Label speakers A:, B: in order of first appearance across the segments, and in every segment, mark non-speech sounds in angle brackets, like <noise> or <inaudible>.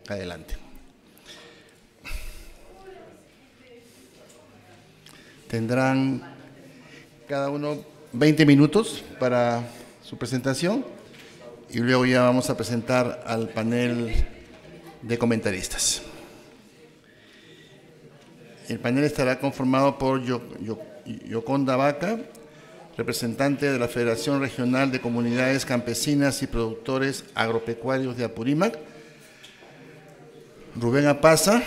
A: Acá adelante.
B: Tendrán cada uno 20 minutos para su presentación y luego ya vamos a presentar al panel de comentaristas. El panel estará conformado por Yoconda Vaca, representante de la Federación Regional de Comunidades Campesinas y Productores Agropecuarios de Apurímac, Rubén Apaza,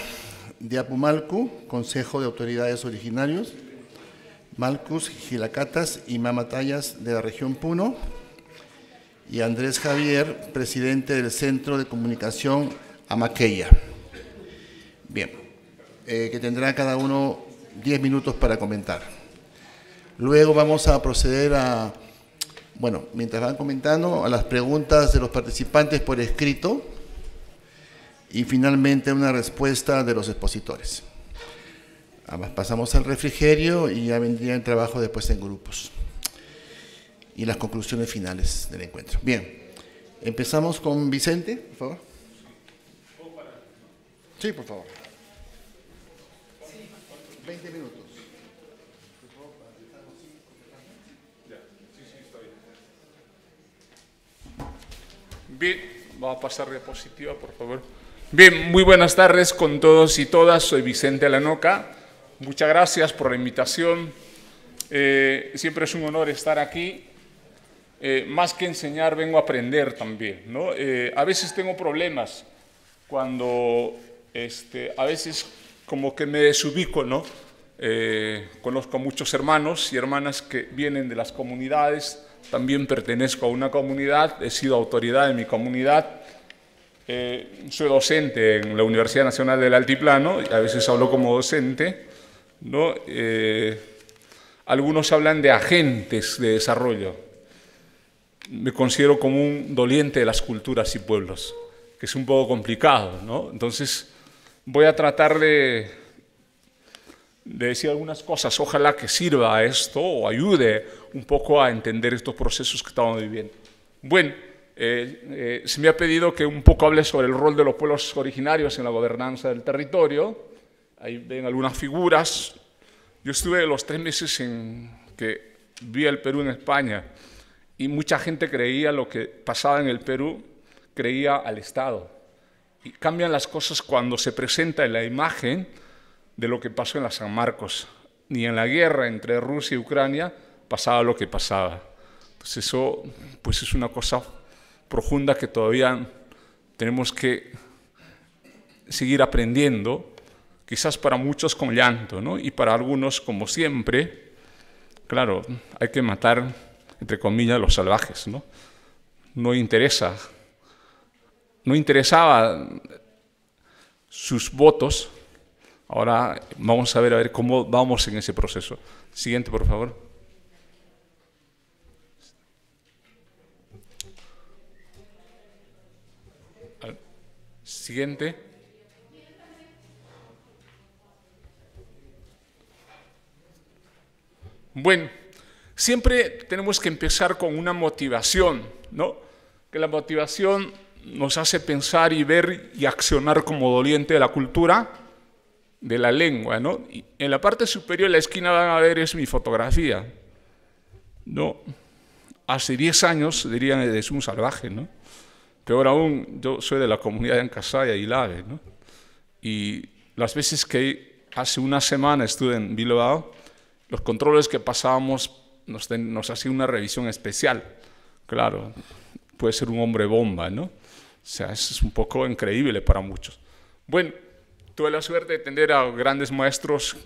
B: de Apumalcu, Consejo de Autoridades Originarios, Malcus, Gilacatas y Mamatayas de la región Puno, y Andrés Javier, presidente del Centro de Comunicación Amaqueya. Bien, eh, que tendrá cada uno 10 minutos para comentar. Luego vamos a proceder a, bueno, mientras van comentando, a las preguntas de los participantes por escrito, y finalmente una respuesta de los expositores. Ah, pasamos al refrigerio y ya vendría el trabajo después en grupos y las conclusiones finales del encuentro. Bien, empezamos con Vicente, por favor. Sí, por favor.
C: 20 minutos.
D: Bien, va a pasar diapositiva, por favor. Bien, muy buenas tardes con todos y todas. Soy Vicente Alanoca. Muchas gracias por la invitación. Eh, siempre es un honor estar aquí. Eh, más que enseñar, vengo a aprender también. Eh, a veces tengo problemas cuando, este, a veces como que me desubico, ¿no? conozco muchos hermanos y hermanas que vienen de las comunidades. También pertenezco a una comunidad, he sido autoridad en mi comunidad eh, soy docente en la Universidad Nacional del Altiplano, a veces hablo como docente, eh, algunos hablan de agentes de desarrollo. Me considero como un doliente de las culturas y pueblos, que es un poco complicado, ¿no? Entonces, voy a tratar de, de decir algunas cosas, ojalá que sirva esto o ayude un poco a entender estos procesos que estamos viviendo. Bueno. Eh, eh, se me ha pedido que un poco hable sobre el rol de los pueblos originarios en la gobernanza del territorio. Ahí ven algunas figuras. Yo estuve los tres meses en que vi el Perú en España y mucha gente creía lo que pasaba en el Perú, creía al Estado. Y cambian las cosas cuando se presenta en la imagen de lo que pasó en la San Marcos. Ni en la guerra entre Rusia y Ucrania pasaba lo que pasaba. Entonces pues eso pues es una cosa profunda que todavía tenemos que seguir aprendiendo, quizás para muchos con llanto, ¿no? Y para algunos, como siempre, claro, hay que matar, entre comillas, a los salvajes, ¿no? No interesa, no interesaba sus votos. Ahora vamos a ver, a ver cómo vamos en ese proceso. Siguiente, por favor. Siguiente. Bueno, siempre tenemos que empezar con una motivación, ¿no? Que la motivación nos hace pensar y ver y accionar como doliente de la cultura, de la lengua, ¿no? Y en la parte superior la esquina van a ver es mi fotografía, ¿no? Hace 10 años dirían, es un salvaje, ¿no? Peor aún, yo soy de la comunidad de Ancasaya y Lave, ¿no? Y las veces que hace una semana estuve en Bilbao, los controles que pasábamos nos, nos hacían una revisión especial. Claro, puede ser un hombre bomba, ¿no? O sea, es un poco increíble para muchos. Bueno, Tuve la suerte de tener a grandes maestros,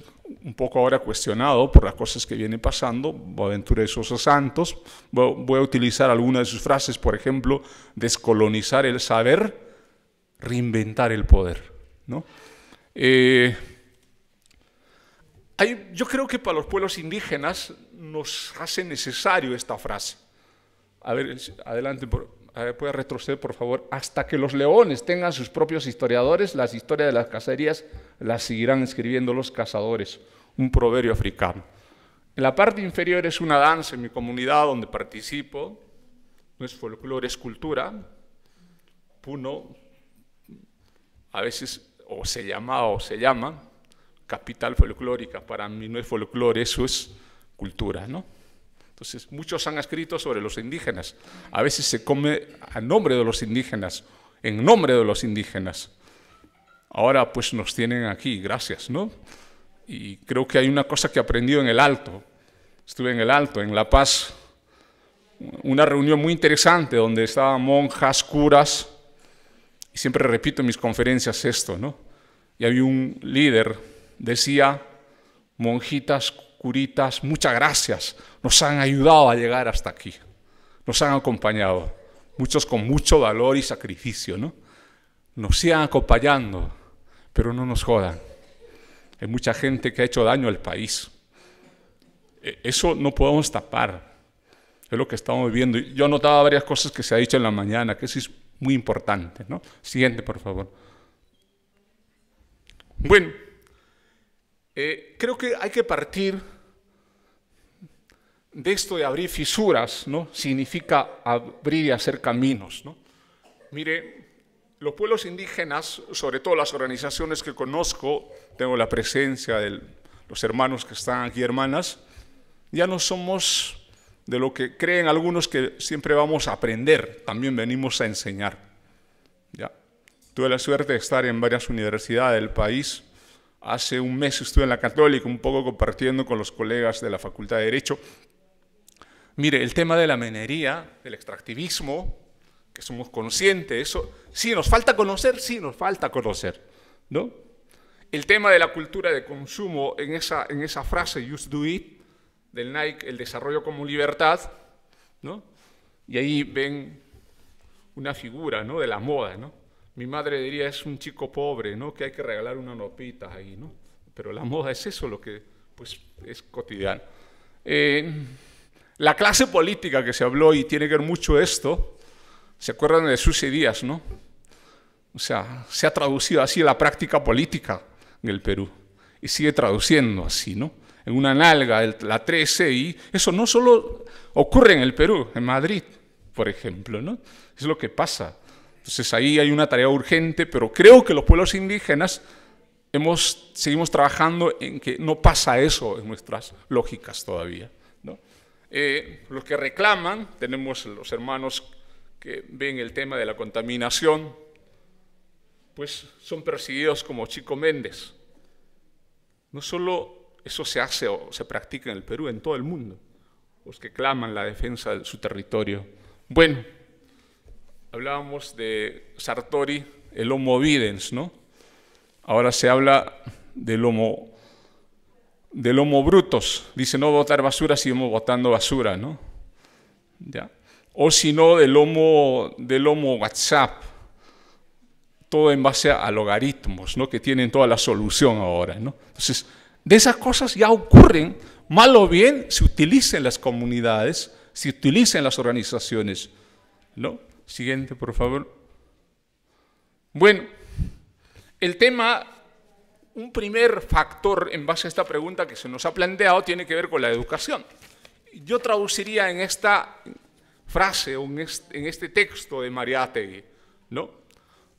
D: un poco ahora cuestionado por las cosas que vienen pasando, Boaventura y Sosa Santos. Voy a utilizar algunas de sus frases, por ejemplo, descolonizar el saber, reinventar el poder. ¿no? Eh, yo creo que para los pueblos indígenas nos hace necesario esta frase. A ver, adelante. Por, puede retroceder por favor, hasta que los leones tengan sus propios historiadores, las historias de las cacerías las seguirán escribiendo los cazadores, un proverbio africano. En la parte inferior es una danza en mi comunidad donde participo, no es folclore, es cultura. Puno, a veces, o se llama o se llama, capital folclórica, para mí no es folclore, eso es cultura, ¿no? Entonces, muchos han escrito sobre los indígenas. A veces se come a nombre de los indígenas, en nombre de los indígenas. Ahora pues nos tienen aquí, gracias, ¿no? Y creo que hay una cosa que he en el Alto. Estuve en el Alto, en La Paz, una reunión muy interesante donde estaban monjas, curas, y siempre repito en mis conferencias esto, ¿no? Y había un líder, decía, monjitas, curas curitas, muchas gracias. Nos han ayudado a llegar hasta aquí. Nos han acompañado. Muchos con mucho valor y sacrificio, ¿no? Nos sigan acompañando, pero no nos jodan. Hay mucha gente que ha hecho daño al país. E, eso no podemos tapar. Es lo que estamos viviendo. Yo notaba varias cosas que se ha dicho en la mañana, que eso es muy importante. ¿no? Siguiente, por favor. Bueno. Eh, creo que hay que partir de esto de abrir fisuras, ¿no? Significa abrir y hacer caminos, ¿no? Mire, los pueblos indígenas, sobre todo las organizaciones que conozco, tengo la presencia de los hermanos que están aquí, hermanas, ya no somos de lo que creen algunos que siempre vamos a aprender, también venimos a enseñar. ¿ya? Tuve la suerte de estar en varias universidades del país Hace un mes estuve en la Católica, un poco compartiendo con los colegas de la Facultad de Derecho. Mire, el tema de la minería, del extractivismo, que somos conscientes, eso sí nos falta conocer, sí nos falta conocer, ¿no? El tema de la cultura de consumo, en esa, en esa frase, just do it, del Nike, el desarrollo como libertad, ¿no? Y ahí ven una figura, ¿no? De la moda, ¿no? mi madre diría, es un chico pobre, ¿no? Que hay que regalar unas nopita ahí, ¿no? Pero la moda es eso, lo que pues, es cotidiano. la clase política que se habló y tiene que ver mucho esto, ¿se acuerdan de sus Díaz, no? O sea, se ha traducido así la práctica política en el Perú y sigue traduciendo así, ¿no? En una nalga, la 13, e, y eso no solo ocurre en el Perú, en Madrid, por ejemplo, ¿no? Es lo que pasa. Entonces ahí hay una tarea urgente, pero creo que los pueblos indígenas hemos, seguimos trabajando en que no pasa eso en nuestras lógicas todavía. Eh, los que reclaman, tenemos los hermanos que ven el tema de la contaminación, pues son perseguidos como Chico Méndez. No solo eso se hace o se practica en el Perú, en todo el mundo, los que claman la defensa de su territorio. Bueno, Hablábamos de Sartori, el Homo videns, ¿no? Ahora se habla del Homo, del homo brutos. Dice no votar basura, sigamos votando basura, ¿no? O si no, del Homo, del homo WhatsApp. Todo en base a logaritmos, ¿no? Que tienen toda la solución ahora, ¿no? Entonces, de esas cosas ya ocurren, mal o bien, se utilizan las comunidades, se utilizan las organizaciones, ¿no? Siguiente, por favor. Bueno, el tema, un primer factor en base a esta pregunta que se nos ha planteado tiene que ver con la educación. Yo traduciría en esta frase o en este, texto de Mariátegui, ¿no?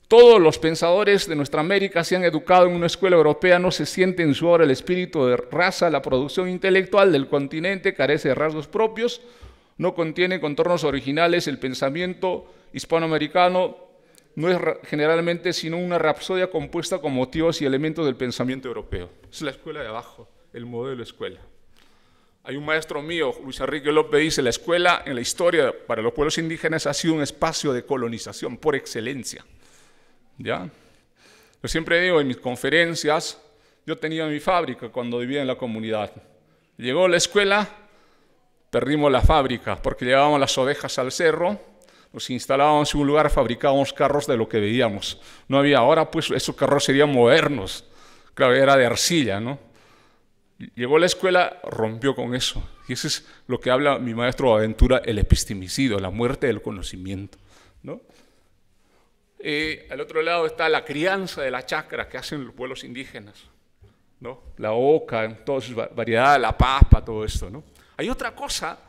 D: Todos los pensadores de nuestra América se han educado en una escuela europea, no se siente en su obra el espíritu de raza, la producción intelectual del continente carece de rasgos propios, no contiene contornos originales, el pensamiento hispanoamericano no es generalmente sino una rapsodia compuesta con motivos y elementos del pensamiento europeo. Es la escuela de abajo, el modelo escuela. Hay un maestro mío, Luis Enrique López, dice, la escuela en la historia para los pueblos indígenas ha sido un espacio de colonización por excelencia. ¿Ya? Yo siempre digo en mis conferencias, yo tenía mi fábrica cuando vivía en la comunidad. Llegó la escuela perdimos la fábrica porque llevábamos las ovejas al cerro, nos instalábamos en un lugar, fabricábamos carros de lo que veíamos. No había ahora, pues esos carros serían modernos. Claro, era de arcilla, ¿no? Llegó la escuela, rompió con eso. Y eso es lo que habla mi maestro Aventura, el epistemicidio, la muerte del conocimiento. ¿no? Eh, al otro lado está la crianza de la chacra que hacen los pueblos indígenas. ¿no? La oca, en toda su variedad, la papa, todo esto. ¿no? Hay otra cosa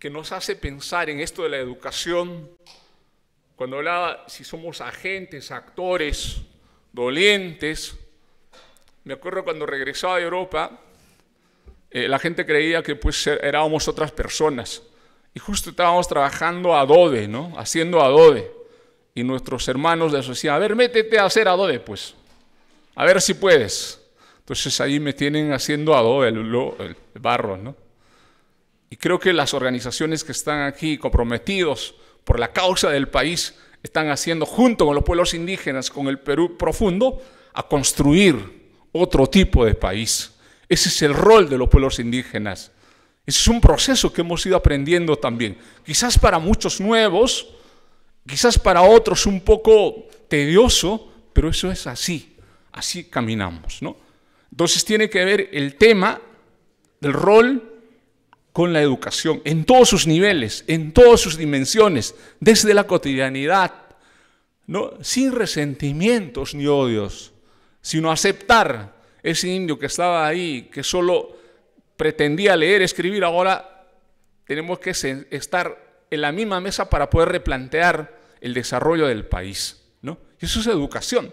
D: que nos hace pensar en esto de la educación, cuando hablaba si somos agentes, actores, dolientes. Me acuerdo cuando regresaba a Europa, eh, la gente creía que pues éramos er, otras personas. Y justo estábamos trabajando adobe, ¿no? Haciendo adobe. Y nuestros hermanos les decían, a ver, métete a hacer adobe, pues. A ver si puedes. Entonces ahí me tienen haciendo adobe, el barro, ¿no? Y creo que las organizaciones que están aquí comprometidos por la causa del país están haciendo junto con los pueblos indígenas, con el Perú profundo, a construir otro tipo de país. Ese es el rol de los pueblos indígenas. Ese es un proceso que hemos ido aprendiendo también. Quizás para muchos nuevos, quizás para otros un poco tedioso, pero eso es así. Así caminamos, ¿no? Entonces tiene que ver el tema del rol con la educación, en todos sus niveles, en todas sus dimensiones, desde la cotidianidad, ¿no? sin resentimientos ni odios, sino aceptar ese indio que estaba ahí, que solo pretendía leer, escribir, ahora tenemos que estar en la misma mesa para poder replantear el desarrollo del país. ¿no? Y eso es educación.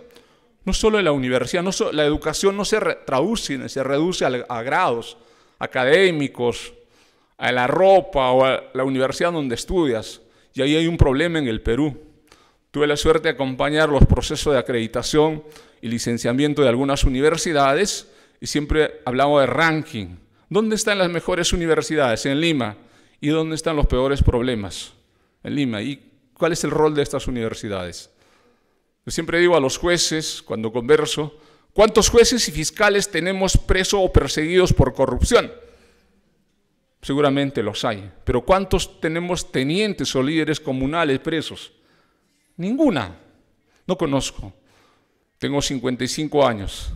D: No solo en la universidad, no la educación no se traduce, se reduce a grados académicos, a la ropa o a la universidad donde estudias. Y ahí hay un problema en el Perú. Tuve la suerte de acompañar los procesos de acreditación y licenciamiento de algunas universidades y siempre hablamos de ranking. ¿Dónde están las mejores universidades? En Lima. ¿Y dónde están los peores problemas? En Lima. ¿Y cuál es el rol de estas universidades? Yo siempre digo a los jueces, cuando converso, ¿cuántos jueces y fiscales tenemos presos o perseguidos por corrupción? Seguramente los hay. Pero ¿cuántos tenemos tenientes o líderes comunales presos? Ninguna. No conozco. Tengo 55 años.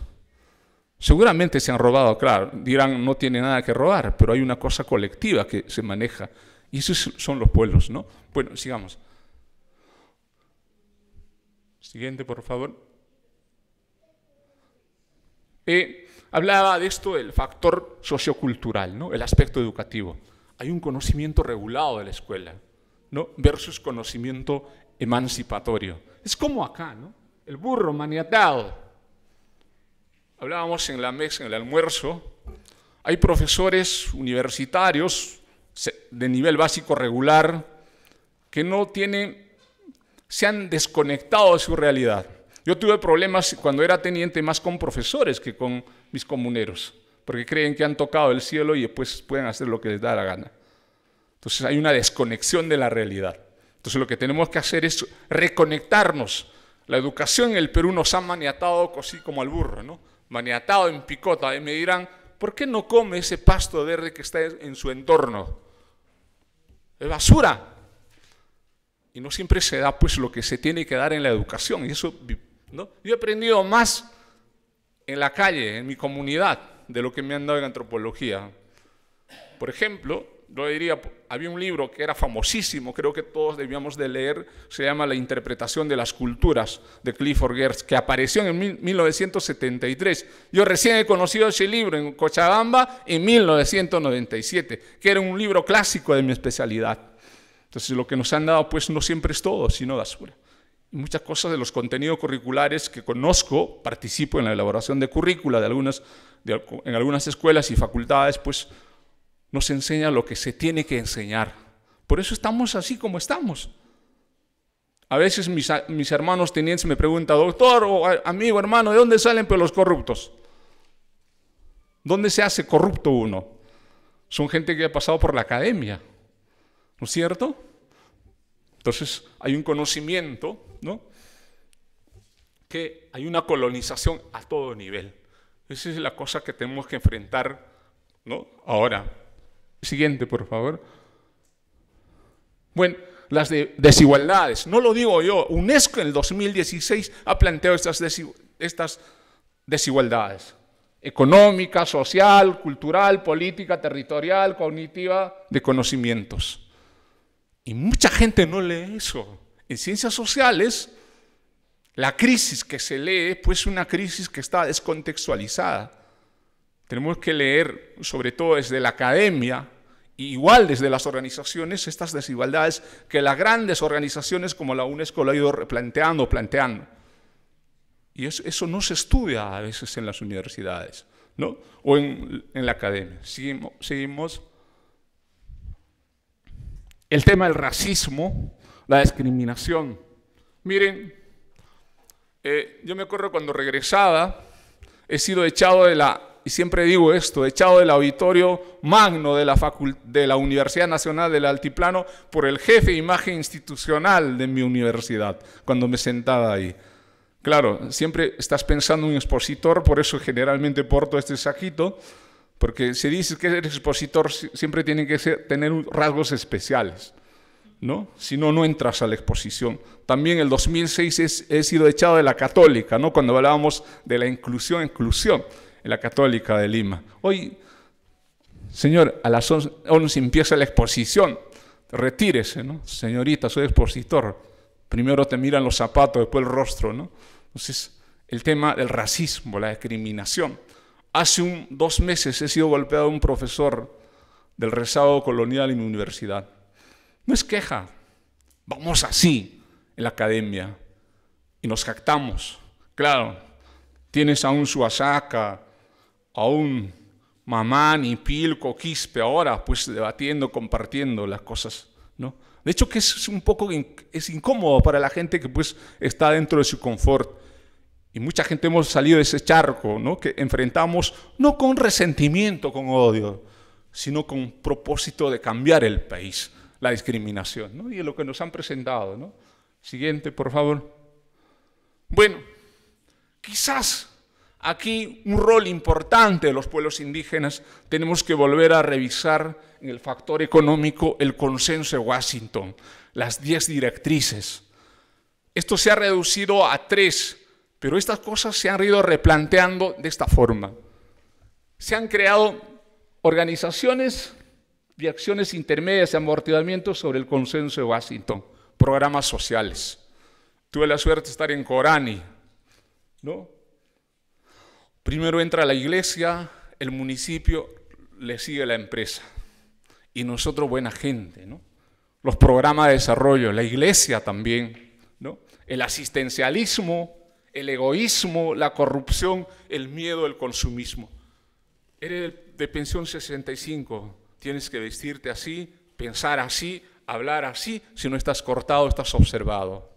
D: Seguramente se han robado, claro. Dirán, no tiene nada que robar, pero hay una cosa colectiva que se maneja. Y esos son los pueblos, ¿no? Bueno, sigamos. Siguiente, por favor. Eh, Hablaba de esto el factor sociocultural, ¿no? el aspecto educativo. Hay un conocimiento regulado de la escuela ¿no? versus conocimiento emancipatorio. Es como acá, ¿no? el burro maniatado. Hablábamos en la mesa, en el almuerzo, hay profesores universitarios de nivel básico regular que no tienen, se han desconectado de su realidad yo tuve problemas cuando era teniente más con profesores que con mis comuneros, porque creen que han tocado el cielo y después pueden hacer lo que les da la gana. Entonces hay una desconexión de la realidad. Entonces lo que tenemos que hacer es reconectarnos. La educación en el Perú nos ha maniatado así como al burro, ¿no? Maniatado en picota. Y me dirán, ¿por qué no come ese pasto verde que está en su entorno? Es basura. Y no siempre se da pues lo que se tiene que dar en la educación. Y eso yo he aprendido más en la calle, en mi comunidad, de lo que me han dado en antropología. Por ejemplo, yo diría, había un libro que era famosísimo, creo que todos debíamos de leer, se llama La interpretación de las culturas de Clifford Geertz, que apareció en 1973. Yo recién he conocido ese libro en Cochabamba en 1997, que era un libro clásico de mi especialidad. Entonces lo que nos han dado pues no siempre es todo, sino basura muchas cosas de los contenidos curriculares que conozco, participo en la elaboración de currícula de algunas, en algunas escuelas y facultades, pues nos enseña lo que se tiene que enseñar. Por eso estamos así como estamos. A veces mis, mis hermanos tenientes me preguntan, doctor o amigo, hermano, ¿de dónde salen pues los corruptos? ¿Dónde se hace corrupto uno? Son gente que ha pasado por la academia, ¿no es cierto? Entonces hay un conocimiento ¿no? que hay una colonización a todo nivel. Esa es la cosa que tenemos que enfrentar ¿no? ahora. Siguiente, por favor. Bueno, las desigualdades. No lo digo yo. UNESCO en el 2016 ha planteado estas, estas desigualdades. Económica, social, cultural, política, territorial, cognitiva, de conocimientos. Y mucha gente no lee eso. En ciencias sociales, la crisis que se lee pues una crisis que está descontextualizada. Tenemos que leer, sobre todo desde la academia, igual desde las organizaciones, estas desigualdades que las grandes organizaciones como la UNESCO lo ha ido planteando, planteando. Y eso, no se estudia a veces en las universidades, ¿no? O en, la academia. seguimos. El tema del racismo, la discriminación. Miren, eh, yo me acuerdo cuando regresaba, he sido echado de la, y siempre digo esto, echado del auditorio magno de la, de la Universidad Nacional del Altiplano por el jefe de imagen institucional de mi universidad, cuando me sentaba ahí. Claro, siempre estás pensando en un expositor, por eso generalmente porto este saquito, porque se dice que el expositor, siempre tiene que tener rasgos especiales. ¿no? Si no, no entras a la exposición. También el 2006 he sido echado de la católica, ¿no? Cuando hablábamos de la inclusión, inclusión, en la católica de Lima. Hoy, señor, a las 11 empieza la exposición, retírese, ¿no? Señorita, soy expositor. Primero te miran los zapatos, después el rostro, ¿no? Entonces, el tema del racismo, la discriminación. Hace dos meses he sido golpeado un profesor del rezado colonial en mi universidad no es queja. Vamos así en la academia y nos jactamos. Claro, tienes a un Suasaka, a un Mamán Pilco, Quispe ahora, pues debatiendo, compartiendo las cosas, ¿no? De hecho, que es un poco es incómodo para la gente que pues está dentro de su confort. Y mucha gente hemos salido de ese charco, ¿no? Que enfrentamos no con resentimiento, con odio, sino con propósito de cambiar el país, la discriminación, ¿no? y en lo que nos han presentado. ¿no? Siguiente, por favor. Bueno, quizás aquí un rol importante de los pueblos indígenas tenemos que volver a revisar en el factor económico el consenso de Washington, las diez directrices. Esto se ha reducido a tres, pero estas cosas se han ido replanteando de esta forma. Se han creado organizaciones de acciones intermedias y amortiguamiento sobre el consenso de Washington, programas sociales. Tuve la suerte de estar en Corani, ¿no? Primero entra la iglesia, el municipio, le sigue la empresa. Y nosotros buena gente, ¿no? Los programas de desarrollo, la iglesia también, ¿no? El asistencialismo, el egoísmo, la corrupción, el miedo, el consumismo. Era de pensión 65, tienes que vestirte así, pensar así, hablar así, si no estás cortado, estás observado.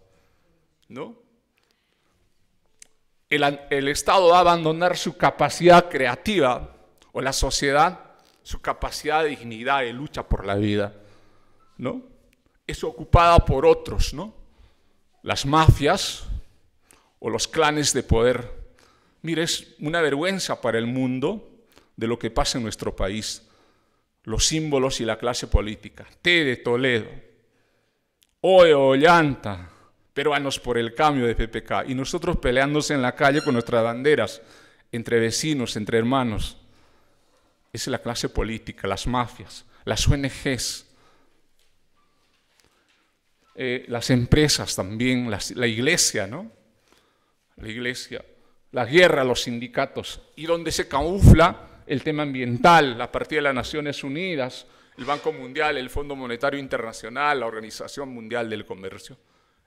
D: ¿No? El, Estado va a abandonar su capacidad creativa o la sociedad, su capacidad de dignidad, y lucha por la vida, ¿no? Es ocupada por otros, ¿no? Las mafias o los clanes de poder. Mire, es una vergüenza para el mundo de lo que pasa en nuestro país los símbolos y la clase política. T de Toledo, O de Ollanta, peruanos por el cambio de PPK, y nosotros peleándose en la calle con nuestras banderas, entre vecinos, entre hermanos. Es la clase política, las mafias, las ONGs, eh, las empresas también, la iglesia, ¿no? La iglesia, la guerra, los sindicatos, y donde se camufla el tema ambiental la partida de las Naciones Unidas, el Banco Mundial, el Fondo Monetario Internacional, la Organización Mundial del Comercio.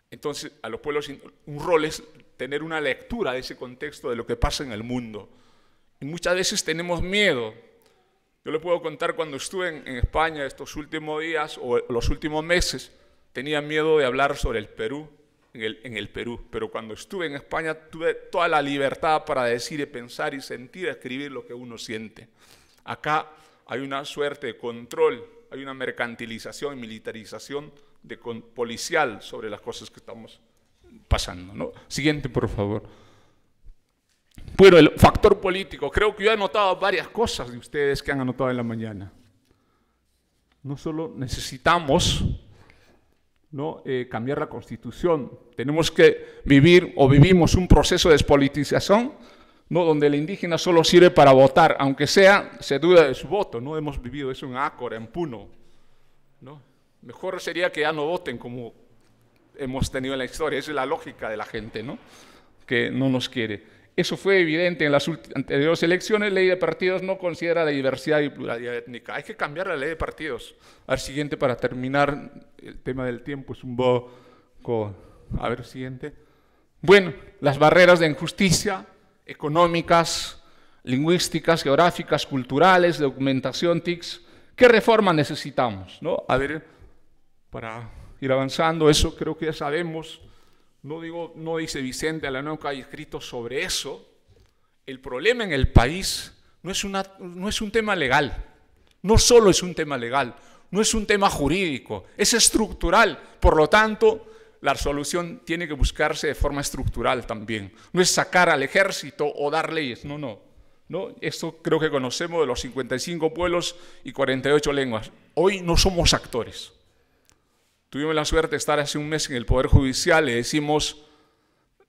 D: Entonces, a los pueblos, un rol es tener una lectura de ese contexto de lo que pasa en el mundo. Y muchas veces tenemos miedo. Yo le puedo contar cuando estuve en, en España estos últimos días o los últimos meses, tenía miedo de hablar sobre el Perú en el, Perú, pero cuando estuve en España tuve toda la libertad para decir y pensar y sentir, escribir lo que uno siente. Acá hay una suerte de control, hay una mercantilización y militarización de policial sobre las cosas que estamos pasando. ¿no? Siguiente, por favor. Bueno, el factor político. Creo que yo he anotado varias cosas de ustedes que han anotado en la mañana. No solo necesitamos eh, cambiar la constitución. Tenemos que vivir o vivimos un proceso de despolitización ¿no? donde el indígena solo sirve para votar, aunque sea, se duda de su voto. No hemos vivido eso en Acor, en Puno. Mejor sería que ya no voten como hemos tenido en la historia. Esa es la lógica de la gente ¿no? que no nos quiere. Eso fue evidente en las anteriores elecciones. Ley de partidos no considera la diversidad y pluralidad étnica. Hay que cambiar la ley de partidos. Al siguiente, para terminar, el tema del tiempo es un poco... A ver, siguiente. Bueno, las barreras de injusticia económicas, lingüísticas, geográficas, culturales, de documentación, TICs. ¿Qué reforma necesitamos? ¿No? A ver, para ir avanzando, eso creo que ya sabemos. No digo, no dice Vicente la que hay escrito sobre eso. El problema en el país no es, una, no es un tema legal. No solo es un tema legal, no es un tema jurídico, es estructural. Por lo tanto, la solución tiene que buscarse de forma estructural también. No es sacar al ejército o dar leyes, no, no. ¿No? Esto creo que conocemos de los 55 pueblos y 48 lenguas. Hoy no somos actores. Tuvimos la suerte de estar hace un mes en el Poder Judicial, y decimos,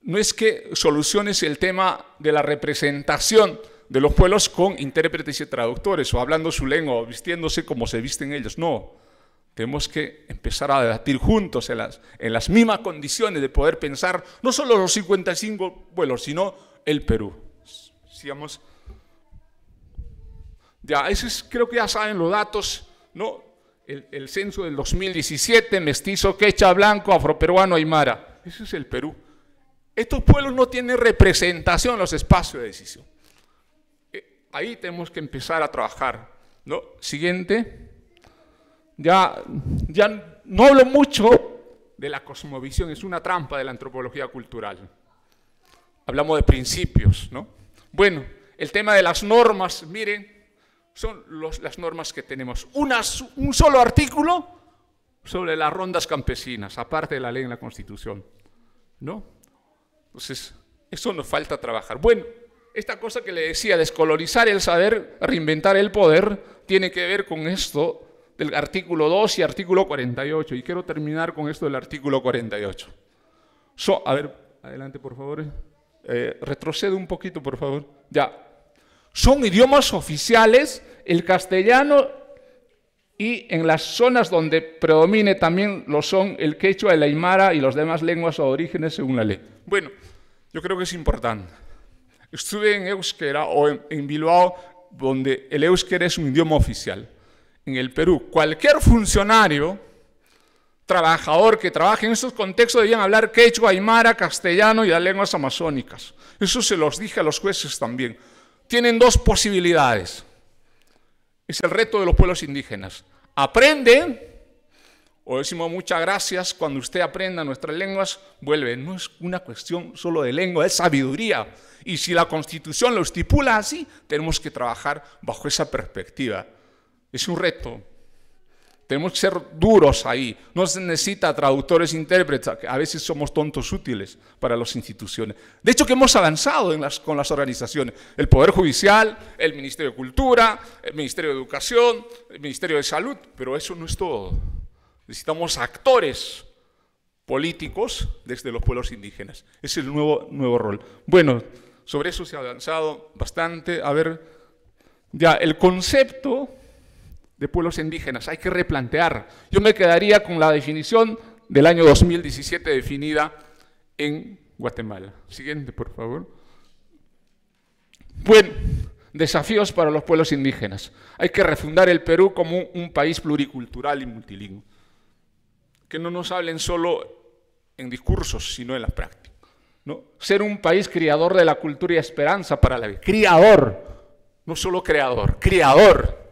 D: no es que soluciones el tema de la representación de los pueblos con intérpretes y traductores, o hablando su lengua, o vistiéndose como se visten ellos, no. Tenemos que empezar a debatir juntos en las, mismas condiciones de poder pensar no solo los 55 pueblos, sino el Perú. Sigamos. Ya, creo que ya saben los datos, ¿no? el, censo del 2017, mestizo, quecha, blanco, afroperuano, aymara. Ese es el Perú. Estos pueblos no tienen representación en los espacios de decisión. Eh, ahí tenemos que empezar a trabajar. ¿no? Siguiente. Ya, ya no hablo mucho de la cosmovisión, es una trampa de la antropología cultural. Hablamos de principios, ¿no? Bueno, el tema de las normas, miren, son las normas que tenemos. un solo artículo sobre las rondas campesinas, aparte de la ley en la Constitución. ¿No? Entonces, eso nos falta trabajar. Bueno, esta cosa que le decía, descolorizar el saber, reinventar el poder, tiene que ver con esto del artículo 2 y artículo 48. Y quiero terminar con esto del artículo 48. a ver, adelante por favor. Eh, retrocede un poquito, por favor. Ya, son idiomas oficiales, el castellano y en las zonas donde predomine también lo son el quechua, el aymara y las demás lenguas o orígenes según la ley. Bueno, yo creo que es importante. Estuve en Euskera o en, Bilbao, donde el euskera es un idioma oficial. En el Perú, cualquier funcionario, trabajador que trabaje en estos contextos debían hablar quechua, aymara, castellano y las lenguas amazónicas. Eso se los dije a los jueces también tienen dos posibilidades. Es el reto de los pueblos indígenas. Aprende, o decimos muchas gracias, cuando usted aprenda nuestras lenguas, vuelve. No es una cuestión solo de lengua, es sabiduría. Y si la constitución lo estipula así, tenemos que trabajar bajo esa perspectiva. Es un reto. Tenemos que ser duros ahí. No se necesita traductores, intérpretes. A veces somos tontos útiles para las instituciones. De hecho, que hemos avanzado con las organizaciones. El Poder Judicial, el Ministerio de Cultura, el Ministerio de Educación, el Ministerio de Salud. Pero eso no es todo. Necesitamos actores políticos desde los pueblos indígenas. Es el nuevo, nuevo rol. Bueno, sobre eso se ha avanzado bastante. A ver, ya, el concepto de pueblos indígenas. Hay que replantear. Yo me quedaría con la definición del año 2017 definida en Guatemala. Siguiente, por favor. Bueno, desafíos para los pueblos indígenas. Hay que refundar el Perú como un país pluricultural y multilingüe. Que no nos hablen solo en discursos, sino en la práctica. ¿no? Ser un país criador de la cultura y esperanza para la vida. Criador, no solo creador, criador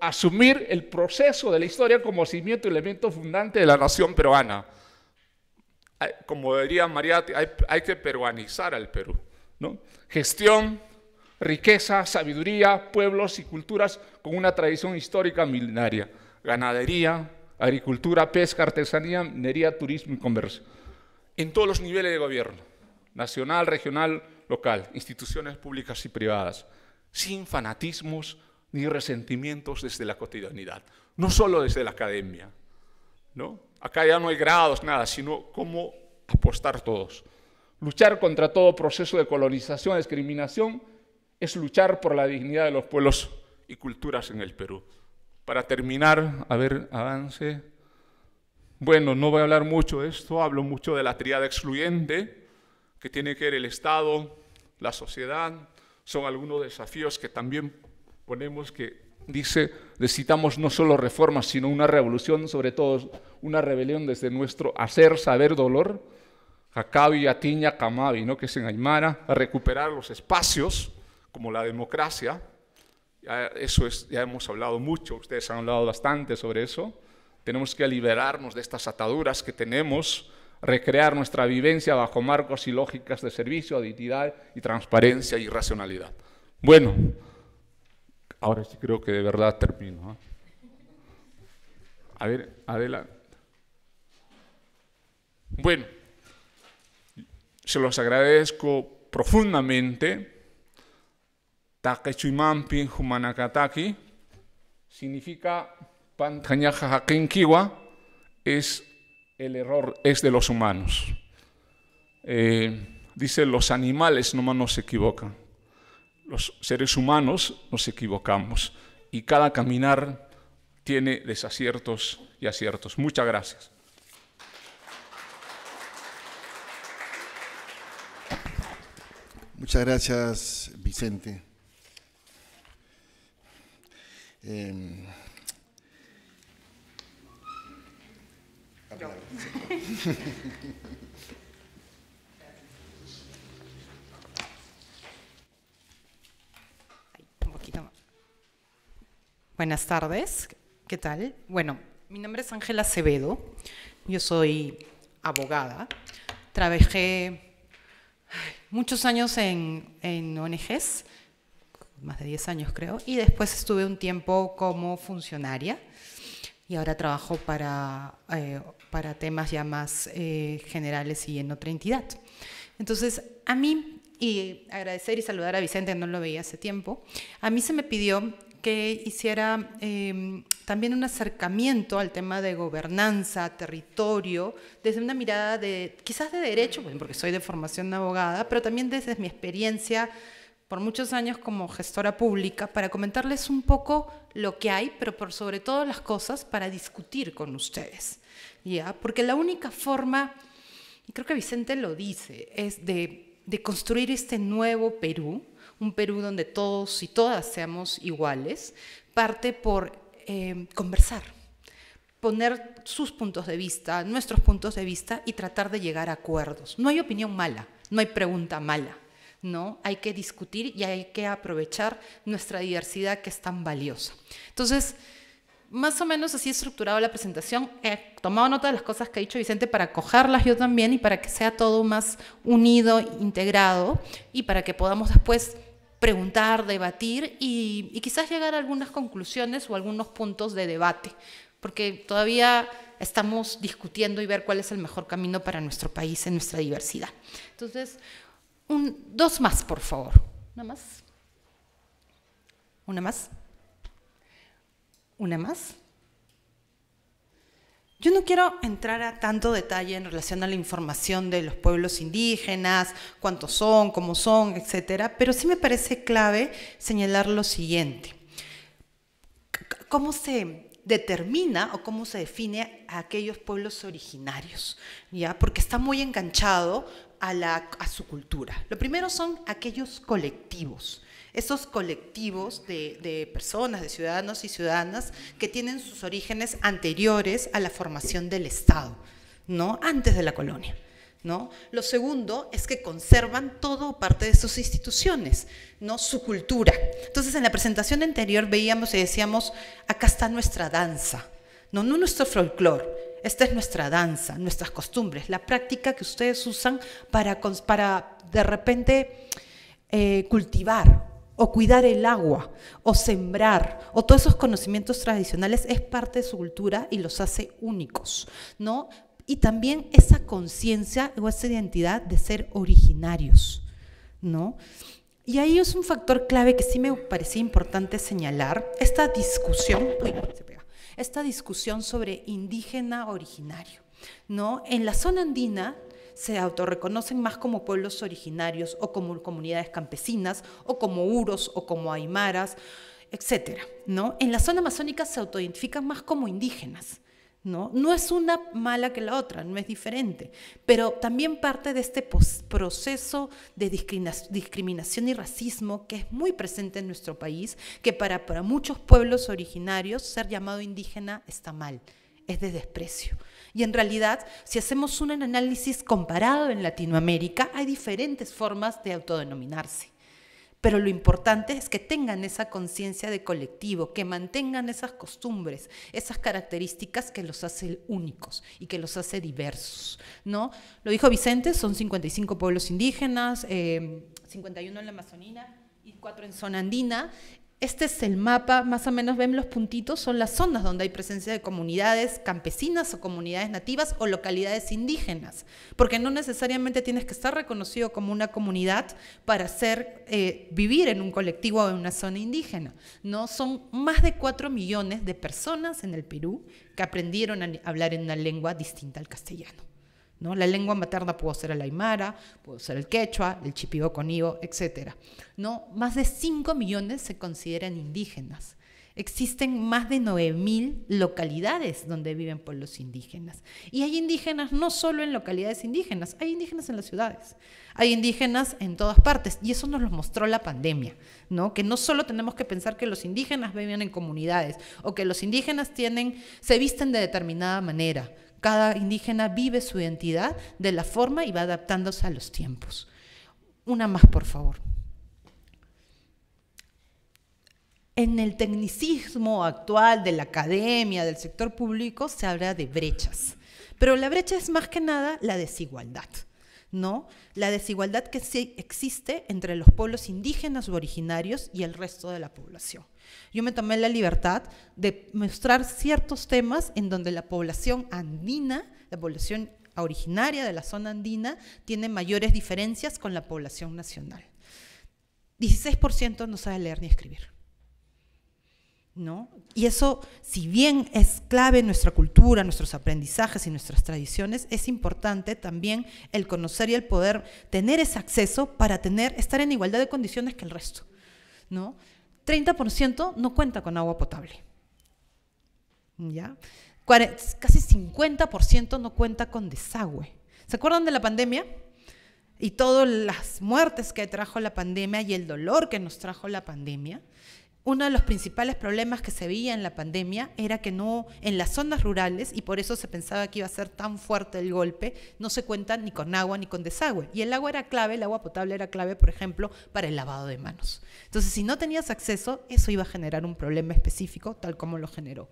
D: asumir el proceso de la historia como cimiento y elemento fundante de la nación peruana. Como diría María, hay, que peruanizar al Perú. Gestión, riqueza, sabiduría, pueblos y culturas con una tradición histórica milenaria. Ganadería, agricultura, pesca, artesanía, minería, turismo y comercio. En todos los niveles de gobierno, nacional, regional, local, instituciones públicas y privadas, sin fanatismos, ni resentimientos desde la cotidianidad, no solo desde la academia. ¿no? Acá ya no hay grados, nada, sino cómo apostar todos. Luchar contra todo proceso de colonización, discriminación, es luchar por la dignidad de los pueblos y culturas en el Perú. Para terminar, a ver, avance. Bueno, no voy a hablar mucho de esto, hablo mucho de la triada excluyente, que tiene que ver el Estado, la sociedad, son algunos desafíos que también ponemos que dice, necesitamos no solo reformas, sino una revolución, sobre todo una rebelión desde nuestro hacer, saber, dolor, Jacabi, Atiña, Camabi, ¿no? que es en a recuperar los espacios, como la democracia, ya, eso ya hemos hablado mucho, ustedes han hablado bastante sobre eso, tenemos que liberarnos de estas ataduras que tenemos, recrear nuestra vivencia bajo marcos y lógicas de servicio, aditividad... y transparencia y racionalidad. Bueno, Ahora sí creo que de verdad termino. ¿ah? A ver, adelante. Bueno, se los agradezco profundamente. Takechuimampi Humanakataki significa kiwa, es el error, es de los humanos. Eh, dice, los animales nomás no se equivocan los seres humanos nos equivocamos y cada caminar tiene desaciertos y aciertos. Muchas gracias.
B: Muchas gracias, Vicente. Em,
C: <laughs>
A: Buenas tardes, ¿qué tal? Bueno, mi nombre es Ángela Acevedo, yo soy abogada, trabajé muchos años en, en ONGs, más de 10 años creo, y después estuve un tiempo como funcionaria y ahora trabajo para, eh, para temas ya más eh, generales y en otra entidad. Entonces, a mí, y agradecer y saludar a Vicente, no lo veía hace tiempo, a mí se me pidió que hiciera em, también un acercamiento al tema de gobernanza, territorio, desde una mirada de, quizás de derecho, porque soy de formación de abogada, pero también desde mi experiencia por muchos años como gestora pública, para comentarles un poco lo que hay, pero por sobre todo las cosas, para discutir con ustedes. ¿ya? Porque la única forma, y creo que Vicente lo dice, es de construir este nuevo Perú, un Perú donde todos y todas seamos iguales, parte por eh, conversar, poner sus puntos de vista, nuestros puntos de vista y tratar de llegar a acuerdos. No hay opinión mala, no hay pregunta mala. ¿no? Hay que discutir y hay que aprovechar nuestra diversidad que es tan valiosa. Entonces, más o menos así estructurado la presentación. He tomado nota de las cosas que ha dicho Vicente para cogerlas yo también y para que sea todo más unido, integrado y para que podamos después preguntar, debatir y, quizás llegar a algunas conclusiones o algunos puntos de debate, porque todavía estamos discutiendo y ver cuál es el mejor camino para nuestro país en nuestra diversidad. Entonces, dos más, por favor. Una más. Una más. Una más. Yo no quiero entrar a tanto detalle en relación a la información de los pueblos indígenas, cuántos son, cómo son, etcétera, pero sí me parece clave señalar lo siguiente. ¿Cómo se determina o cómo se define a aquellos pueblos originarios? Porque está muy enganchado a, a su cultura. Lo primero son aquellos colectivos esos colectivos de, personas, de ciudadanos y ciudadanas que tienen sus orígenes anteriores a la formación del Estado, Antes de la colonia. Lo segundo es que conservan todo parte de sus instituciones, ¿no? su cultura. Entonces, en la presentación anterior veíamos y decíamos, acá está nuestra danza, no, nuestro folclore, esta es nuestra danza, nuestras costumbres, la práctica que ustedes usan para, de repente eh, cultivar o cuidar el agua, o sembrar, o todos esos conocimientos tradicionales es parte de su cultura y los hace únicos, ¿no? Y también esa conciencia o esa identidad de ser originarios, ¿no? Y ahí es un factor clave que sí me parecía importante señalar, esta discusión, esta discusión sobre indígena originario, ¿no? En la zona andina se autorreconocen más como pueblos originarios o como comunidades campesinas o como uros o como aymaras, etc. ¿no? En la zona amazónica se autoidentifican más como indígenas. ¿No? ¿no? es una mala que la otra, no es diferente, pero también parte de este proceso de discriminación y racismo que es muy presente en nuestro país, que para muchos pueblos originarios ser llamado indígena está mal, es de desprecio. Y en realidad, si hacemos un análisis comparado en Latinoamérica, hay diferentes formas de autodenominarse. Pero lo importante es que tengan esa conciencia de colectivo, que mantengan esas costumbres, esas características que los hacen únicos y que los hace diversos. ¿no? Lo dijo Vicente, son 55 pueblos indígenas, 51 eh, en la Amazonina y 4 en zona andina, este es el mapa, más o menos ven los puntitos, son las zonas donde hay presencia de comunidades campesinas o comunidades nativas o localidades indígenas, porque no necesariamente tienes que estar reconocido como una comunidad para ser, eh, vivir en un colectivo o en una zona indígena. ¿no? Son más de 4 millones de personas en el Perú que aprendieron a hablar en una lengua distinta al castellano. ¿no? La lengua materna pudo ser el aymara, pudo ser el quechua, el chipibo-conibo, etc. ¿no? Más de 5 millones se consideran indígenas. Existen más de 9.000 localidades donde viven pueblos indígenas. Y hay indígenas no solo en localidades indígenas, hay indígenas en las ciudades, hay indígenas en todas partes. Y eso nos lo mostró la pandemia, ¿no? Que no solo tenemos que pensar que los indígenas viven en comunidades o que los indígenas tienen, se visten de determinada manera cada indígena vive su identidad de la forma y va adaptándose a los tiempos. Una más, por favor. En el tecnicismo actual de la academia, del sector público, se habla de brechas. Pero la brecha es más que nada la desigualdad. ¿no? La desigualdad que existe entre los pueblos indígenas u originarios y el resto de la población. Yo me tomé la libertad de mostrar ciertos temas en donde la población andina, la población originaria de la zona andina, tiene mayores diferencias con la población nacional. 16% no sabe leer ni escribir. ¿No? Y eso, si bien es clave en nuestra cultura, nuestros aprendizajes y nuestras tradiciones, es importante también el conocer y el poder tener ese acceso para tener, estar en igualdad de condiciones que el resto. ¿no? 30% no cuenta con agua potable. ¿Ya? Casi 50% no cuenta con desagüe. ¿Se acuerdan de la pandemia? Y todas las muertes que trajo la pandemia y el dolor que nos trajo la pandemia. Uno de los principales problemas que se veía en la pandemia era que no, en las zonas rurales, y por eso se pensaba que iba a ser tan fuerte el golpe, no se cuenta ni con agua ni con desagüe. Y el agua era clave, el agua potable era clave, por ejemplo, para el lavado de manos. Entonces, si no tenías acceso, eso iba a generar un problema específico, tal como lo generó.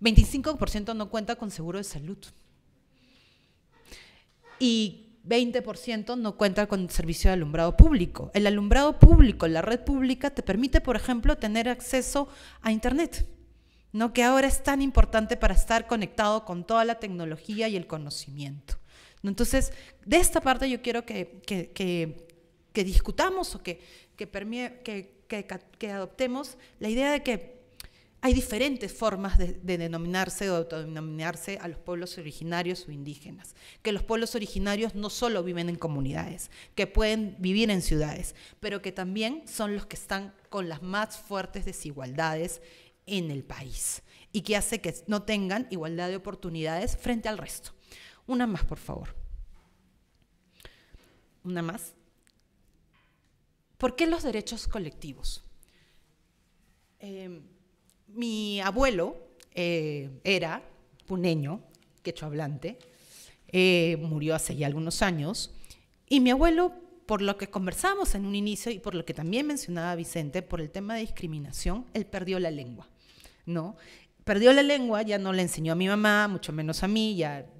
A: 25% no cuenta con seguro de salud. Y 20% no cuenta con servicio de alumbrado público. El alumbrado público, la red pública, te permite, por ejemplo, tener acceso a Internet, ¿no? que ahora es tan importante para estar conectado con toda la tecnología y el conocimiento. Entonces, de esta parte yo quiero que, que discutamos o que, que, que, adoptemos la idea de que hay diferentes formas de, de denominarse o autodenominarse a los pueblos originarios o indígenas, que los pueblos originarios no solo viven en comunidades, que pueden vivir en ciudades, pero que también son los que están con las más fuertes desigualdades en el país y que hace que no tengan igualdad de oportunidades frente al resto. Una más, por favor. Una más. ¿Por qué los derechos colectivos? Em, mi abuelo eh, era puneño, quechua hablante, eh, murió hace ya algunos años, y mi abuelo, por lo que conversamos en un inicio y por lo que también mencionaba Vicente, por el tema de discriminación, él perdió la lengua, ¿no? Perdió la lengua, ya no la enseñó a mi mamá, mucho menos a mí, ya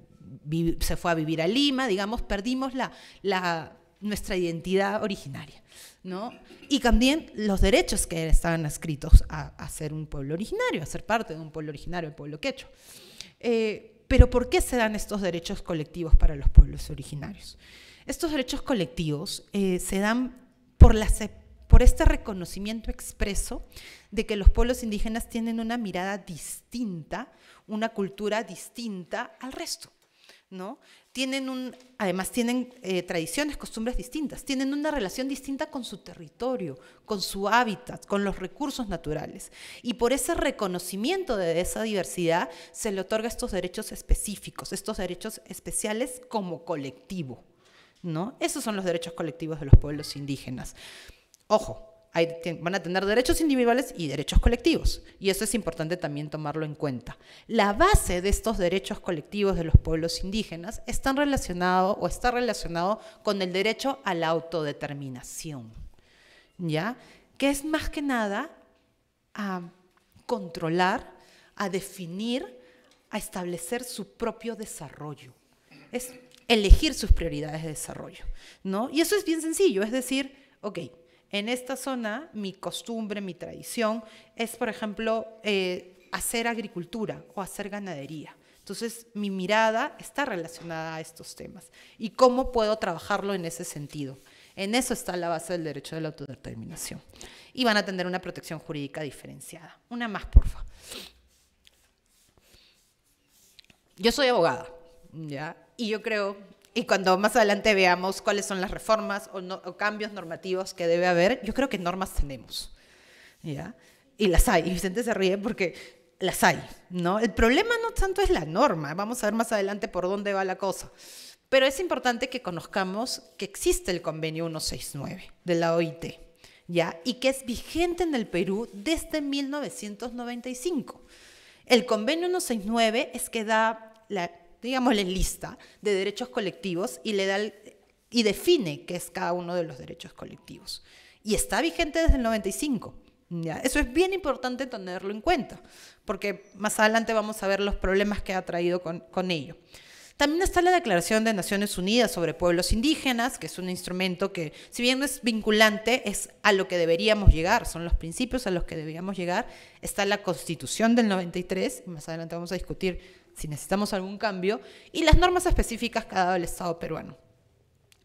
A: se fue a vivir a Lima, digamos, perdimos la, la nuestra identidad originaria. ¿no? Y también los derechos que estaban adscritos a, ser un pueblo originario, a ser parte de un pueblo originario, el pueblo quecho. Eh, pero ¿por qué se dan estos derechos colectivos para los pueblos originarios? Estos derechos colectivos eh, se dan por, la, por este reconocimiento expreso de que los pueblos indígenas tienen una mirada distinta, una cultura distinta al resto. ¿no? tienen además tienen eh, tradiciones, costumbres distintas, tienen una relación distinta con su territorio, con su hábitat, con los recursos naturales. Y por ese reconocimiento de esa diversidad se le otorga estos derechos específicos, estos derechos especiales como colectivo. ¿no? Esos son los derechos colectivos de los pueblos indígenas. Ojo, van a tener derechos individuales y derechos colectivos. Y eso es importante también tomarlo en cuenta. La base de estos derechos colectivos de los pueblos indígenas están relacionado o está relacionado con el derecho a la autodeterminación, ¿ya? Que es más que nada a controlar, a definir, a establecer su propio desarrollo. Es elegir sus prioridades de desarrollo, ¿no? Y eso es bien sencillo, es decir, ok, en esta zona, mi costumbre, mi tradición es, por ejemplo, eh, hacer agricultura o hacer ganadería. Entonces, mi mirada está relacionada a estos temas y cómo puedo trabajarlo en ese sentido. En eso está la base del derecho de la autodeterminación. Y van a tener una protección jurídica diferenciada. Una más, por favor. Yo soy abogada, ¿ya? Y yo creo, y cuando más adelante veamos cuáles son las reformas o, cambios normativos que debe haber, yo creo que normas tenemos. ¿ya? Y las hay. Y Vicente se ríe porque las hay, ¿no? El problema no tanto es la norma, vamos a ver más adelante por dónde va la cosa. Pero es importante que conozcamos que existe el convenio 169 de la OIT, ¿ya? Y que es vigente en el Perú desde 1995. El convenio 169 es que da la digámosle, lista de derechos colectivos y le da y define qué es cada uno de los derechos colectivos. Y está vigente desde el 95. Eso es bien importante tenerlo en cuenta, porque más adelante vamos a ver los problemas que ha traído con, con ello. También está la Declaración de Naciones Unidas sobre Pueblos Indígenas, que es un instrumento que, si bien no es vinculante, es a lo que deberíamos llegar, son los principios a los que deberíamos llegar. Está la Constitución del 93, más adelante vamos a discutir si necesitamos algún cambio, y las normas específicas cada ha Estado peruano.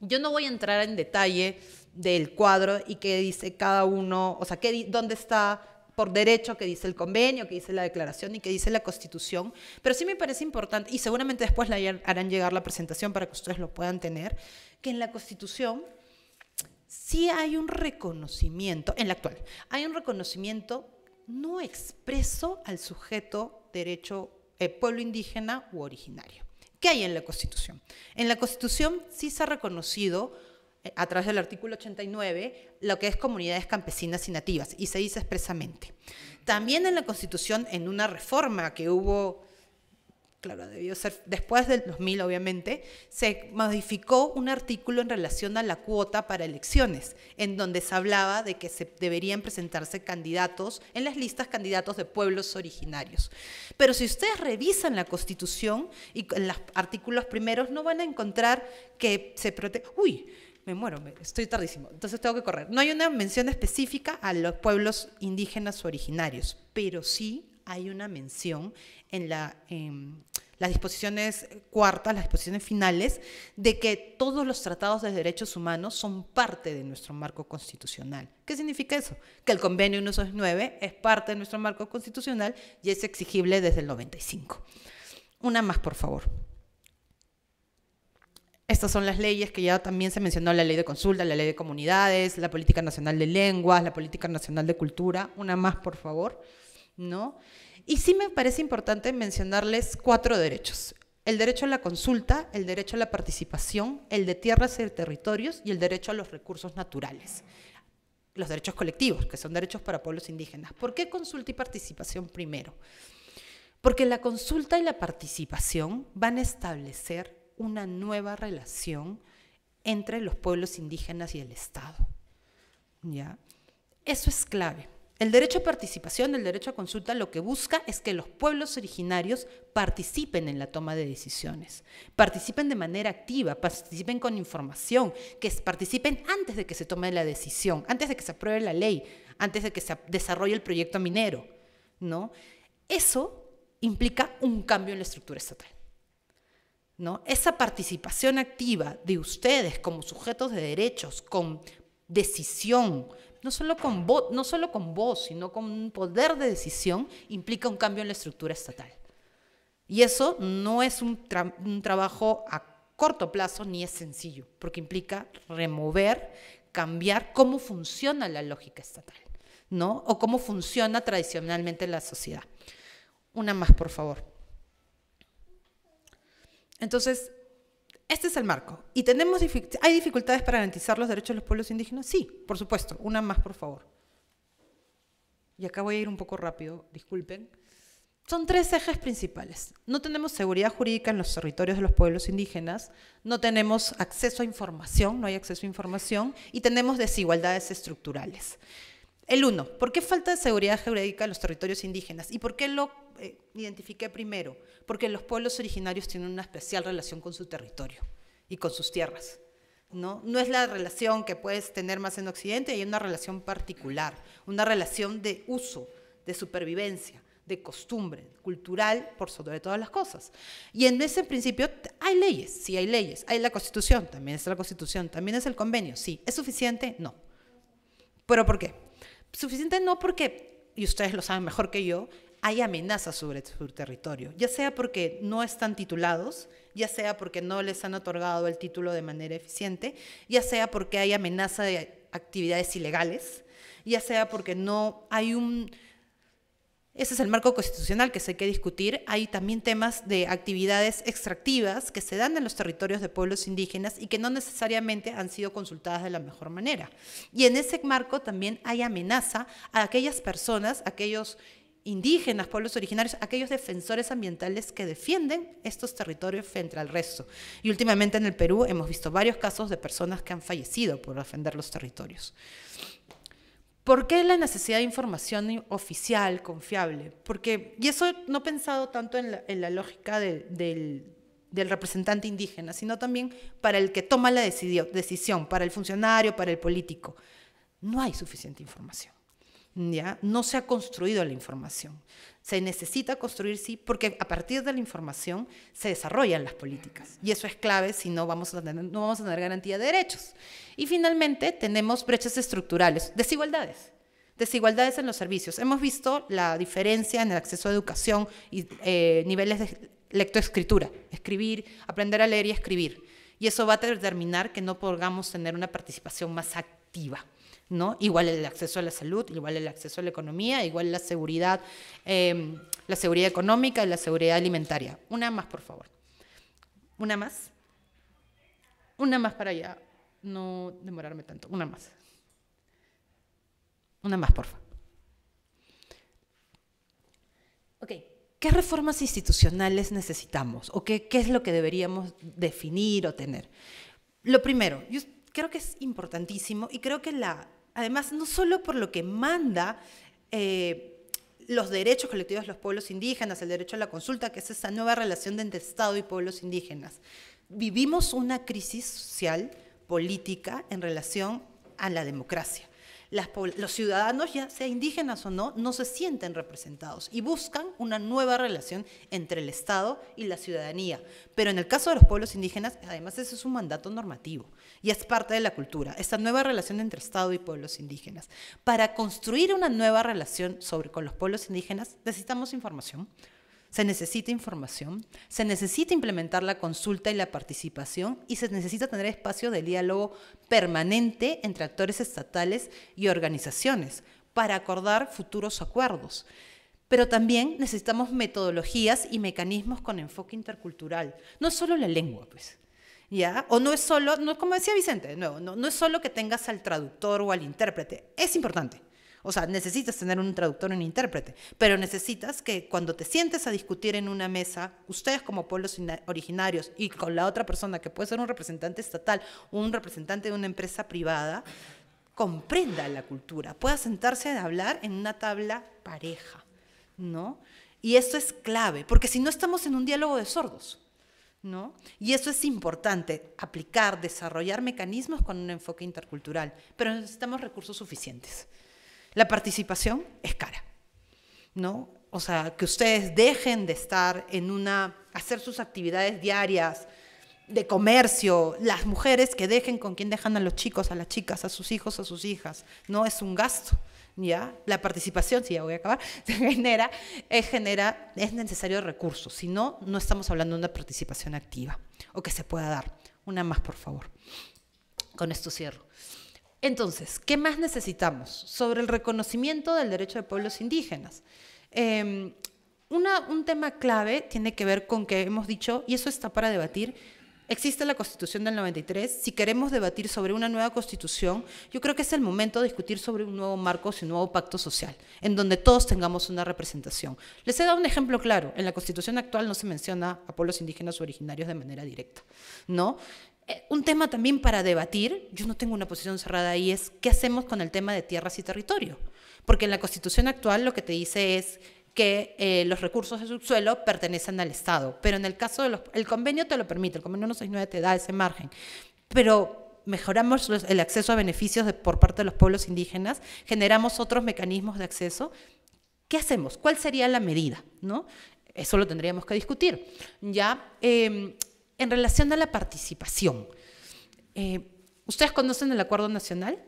A: Yo no voy a entrar en detalle del cuadro y qué dice cada uno, o sea, dónde está por derecho que dice el convenio, que dice la declaración y que dice la constitución, pero sí me parece importante, y seguramente después la harán llegar la presentación para que ustedes lo puedan tener, que en la constitución sí hay un reconocimiento, en la actual, hay un reconocimiento no expreso al sujeto derecho eh, pueblo indígena u originario. ¿Qué hay en la Constitución? En la Constitución sí se ha reconocido eh, a través del artículo 89 lo que es comunidades campesinas y nativas, y se dice expresamente. También en la Constitución, en una reforma que hubo claro, debió ser después del 2000, obviamente, se modificó un artículo en relación a la cuota para elecciones, en donde se hablaba de que se deberían presentarse candidatos en las listas candidatos de pueblos originarios. Pero si ustedes revisan la Constitución y en los artículos primeros no van a encontrar que se protege. Uy, me muero, estoy tardísimo, entonces tengo que correr. No hay una mención específica a los pueblos indígenas originarios, pero sí hay una mención en la, las disposiciones cuartas, las disposiciones finales, de que todos los tratados de derechos humanos son parte de nuestro marco constitucional. ¿Qué significa eso? Que el convenio 169 es parte de nuestro marco constitucional y es exigible desde el 95. Una más, por favor. Estas son las leyes que ya también se mencionó, la ley de consulta, la ley de comunidades, la política nacional de lenguas, la política nacional de cultura. Una más, por favor. ¿No? Y sí me parece importante mencionarles cuatro derechos. El derecho a la consulta, el derecho a la participación, el de tierras y territorios y el derecho a los recursos naturales. Los derechos colectivos, que son derechos para pueblos indígenas. ¿Por qué consulta y participación primero? Porque la consulta y la participación van a establecer una nueva relación entre los pueblos indígenas y el Estado. ¿Ya? Eso es clave. El derecho a participación, el derecho a consulta, lo que busca es que los pueblos originarios participen en la toma de decisiones, participen de manera activa, participen con información, que participen antes de que se tome la decisión, antes de que se apruebe la ley, antes de que se desarrolle el proyecto minero, ¿no? Eso implica un cambio en la estructura estatal. ¿No? Esa participación activa de ustedes como sujetos de derechos, con decisión, no solo con, voz, no solo con sino con un poder de decisión, implica un cambio en la estructura estatal. Y eso no es un, un trabajo a corto plazo ni es sencillo, porque implica remover, cambiar cómo funciona la lógica estatal, ¿no? O cómo funciona tradicionalmente la sociedad. Una más, por favor. Entonces, este es el marco. ¿Y tenemos hay dificultades para garantizar los derechos de los pueblos indígenas? Sí, por supuesto. Una más, por favor. Y acá voy a ir un poco rápido, disculpen. Son tres ejes principales. No tenemos seguridad jurídica en los territorios de los pueblos indígenas, no tenemos acceso a información, no hay acceso a información, y tenemos desigualdades estructurales. El uno, ¿por qué falta de seguridad jurídica en los territorios indígenas? ¿Y por qué lo identifique eh, identifiqué primero, porque los pueblos originarios tienen una especial relación con su territorio y con sus tierras. ¿no? no es la relación que puedes tener más en Occidente, hay una relación particular, una relación de uso, de supervivencia de costumbre, cultural, por sobre todas las cosas. Y en ese principio hay leyes, sí hay leyes, hay la constitución, también es la constitución, también es el convenio, sí. ¿Es suficiente? No. ¿Pero por qué? Suficiente no porque, y ustedes lo saben mejor que yo, hay amenazas sobre su territorio, ya sea porque no están titulados, ya sea porque no les han otorgado el título de manera eficiente, ya sea porque hay amenaza de actividades ilegales, ya sea porque no hay un... Ese es el marco constitucional que se hay que discutir. Hay también temas de actividades extractivas que se dan en los territorios de pueblos indígenas y que no necesariamente han sido consultadas de la mejor manera. Y en ese marco también hay amenaza a aquellas personas, aquellos indígenas, pueblos originarios, aquellos defensores ambientales que defienden estos territorios frente al resto. Y últimamente en el Perú hemos visto varios casos de personas que han fallecido por defender los territorios. ¿Por qué la necesidad de información oficial, confiable? Porque, y eso no pensado tanto en la, lógica del representante indígena, sino también para el que toma la decisión, para el funcionario, para el político. No hay suficiente información. No se ha construido la información. Se necesita construir, sí, porque a partir de la información se desarrollan las políticas. Y eso es clave si no vamos a tener, no vamos a tener garantía de derechos. Y finalmente tenemos brechas estructurales, desigualdades. Desigualdades en los servicios. Hemos visto la diferencia en el acceso a educación y eh, niveles de lectoescritura, escribir, aprender a leer y escribir. Y eso va a determinar que no podamos tener una participación más activa. ¿no? Igual el acceso a la salud, igual el acceso a la economía, igual la seguridad, em, la seguridad económica y la seguridad alimentaria. Una más, por favor. Una más. Una más para allá, no demorarme tanto. Una más. Una más, por favor. Ok. ¿Qué reformas institucionales necesitamos o qué, qué es lo que deberíamos definir o tener? Lo primero, yo creo que es importantísimo y creo que la, Además, no solo por lo que manda eh, los derechos colectivos de los pueblos indígenas, el derecho a la consulta, que es esa nueva relación entre Estado y pueblos indígenas. Vivimos una crisis social, política, en relación a la democracia. los ciudadanos, ya sea indígenas o no, no se sienten representados y buscan una nueva relación entre el Estado y la ciudadanía. Pero en el caso de los pueblos indígenas, además ese es un mandato normativo y es parte de la cultura, esta nueva relación entre Estado y pueblos indígenas. Para construir una nueva relación con los pueblos indígenas necesitamos información, se necesita información, se necesita implementar la consulta y la participación y se necesita tener espacio de diálogo permanente entre actores estatales y organizaciones para acordar futuros acuerdos. Pero también necesitamos metodologías y mecanismos con enfoque intercultural, no solo la lengua, pues ¿ya? O no es solo, no, como decía Vicente, no, es solo que tengas al traductor o al intérprete, es importante. O sea, necesitas tener un traductor, o un intérprete, pero necesitas que cuando te sientes a discutir en una mesa, ustedes como pueblos originarios y con la otra persona que puede ser un representante estatal o un representante de una empresa privada, comprenda la cultura, pueda sentarse a hablar en una tabla pareja, ¿no? Y esto es clave, porque si no estamos en un diálogo de sordos. ¿no? Y eso es importante, aplicar, desarrollar mecanismos con un enfoque intercultural, pero necesitamos recursos suficientes. La participación es cara, ¿no? O sea, que ustedes dejen de estar en una, hacer sus actividades diarias de comercio, las mujeres que dejen con quién dejan a los chicos, a las chicas, a sus hijos, a sus hijas, no es un gasto la participación, si ya voy a acabar, <laughs> genera, eh, genera, es necesario recursos, si no, no estamos hablando de una participación activa o que se pueda dar. Una más, por favor. Con esto cierro. Entonces, ¿qué más necesitamos sobre el reconocimiento del derecho de pueblos indígenas? Em, un tema clave tiene que ver con que hemos dicho, y eso está para debatir, Existe la Constitución del 93. Si queremos debatir sobre una nueva Constitución, yo creo que es el momento de discutir sobre un nuevo marco, un nuevo pacto social, en donde todos tengamos una representación. Les he dado un ejemplo claro. En la Constitución actual no se menciona a pueblos indígenas originarios de manera directa, ¿no? Eh, un tema también para debatir, yo no tengo una posición cerrada ahí, es qué hacemos con el tema de tierras y territorio. Porque en la Constitución actual lo que te dice es que eh, los recursos de subsuelo pertenecen al Estado. Pero en el caso los el convenio te lo permite, el convenio 169 te da ese margen. Pero mejoramos el acceso a beneficios por parte de los pueblos indígenas, generamos otros mecanismos de acceso. ¿Qué hacemos? ¿Cuál sería la medida? ¿No? Eso lo tendríamos que discutir. Ya, em, en relación a la participación, eh, ¿ustedes conocen el Acuerdo Nacional?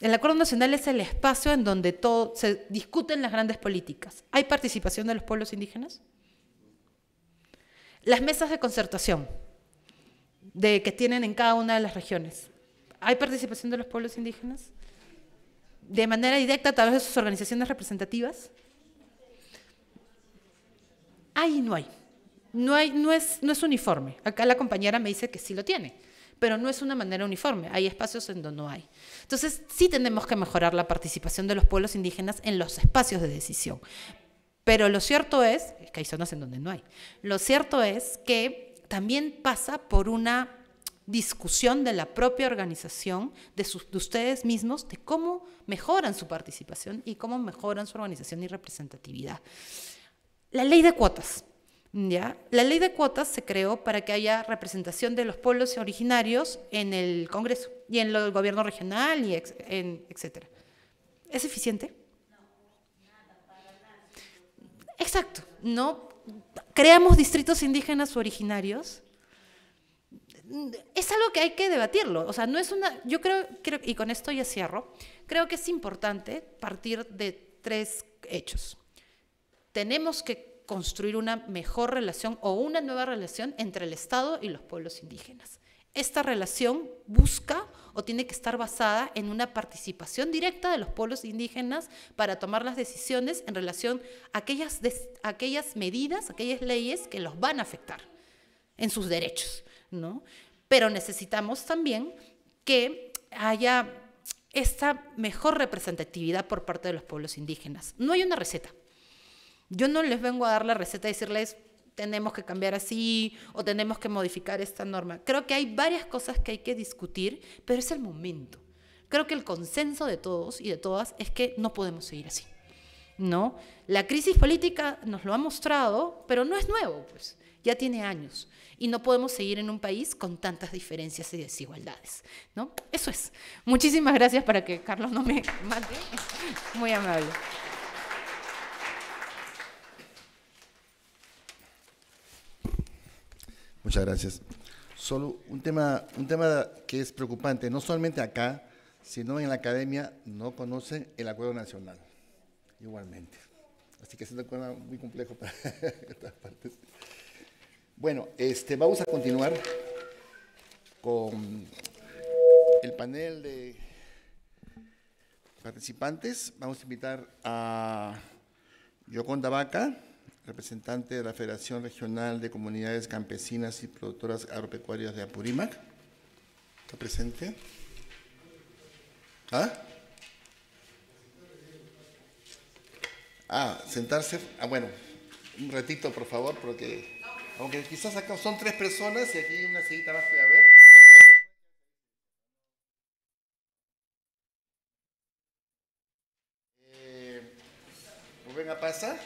A: El acuerdo nacional es el espacio en donde todo, se discuten las grandes políticas. ¿Hay participación de los pueblos indígenas? Las mesas de concertación de, que tienen en cada una de las regiones. ¿Hay participación de los pueblos indígenas? ¿De manera directa a través de sus organizaciones representativas? Hay no hay. No, hay, no, es, no es uniforme. Acá la compañera me dice que sí lo tiene pero no es una manera uniforme. Hay espacios en donde no hay. Entonces, sí tenemos que mejorar la participación de los pueblos indígenas en los espacios de decisión. Pero lo cierto es, es que hay zonas en donde no hay, lo cierto es que también pasa por una discusión de la propia organización, de, de, ustedes mismos, de cómo mejoran su participación y cómo mejoran su organización y representatividad. La ley de cuotas. La ley de cuotas se creó para que haya representación de los pueblos originarios en el Congreso y en el gobierno regional, y en, etc. ¿Es eficiente? Exacto, ¿no? Creamos distritos indígenas originarios. Es algo que hay que debatirlo. O sea, no es una. Yo creo, creo y con esto ya cierro, creo que es importante partir de tres hechos. Tenemos que construir una mejor relación o una nueva relación entre el Estado y los pueblos indígenas. Esta relación busca o tiene que estar basada en una participación directa de los pueblos indígenas para tomar las decisiones en relación a aquellas, aquellas medidas, aquellas leyes que los van a afectar en sus derechos. ¿no? Pero necesitamos también que haya esta mejor representatividad por parte de los pueblos indígenas. No hay una receta, yo no les vengo a dar la receta y decirles tenemos que cambiar así o tenemos que modificar esta norma. Creo que hay varias cosas que hay que discutir, pero es el momento. Creo que el consenso de todos y de todas es que no podemos seguir así. ¿No? La crisis política nos lo ha mostrado, pero no es nuevo, pues ya tiene años y no podemos seguir en un país con tantas diferencias y desigualdades, ¿no? Eso es. Muchísimas gracias para que Carlos no me mate. <laughs> Muy amable.
B: Muchas gracias. Solo un tema, un tema que es preocupante, no solamente acá, sino en la academia no conocen el acuerdo nacional, igualmente. Así que es un tema muy complejo para estas <laughs> partes. Bueno, este, vamos a continuar con el panel de participantes. Vamos a invitar a Yoconda Vaca representante de la Federación Regional de Comunidades Campesinas y Productoras Agropecuarias de Apurímac. ¿Está presente? ¿Ah? Ah, sentarse. Ah, bueno, un ratito, por favor, porque aunque quizás acá son tres personas y aquí hay una sillita más que a ver. Eh, pues, pues a ¿Pasa?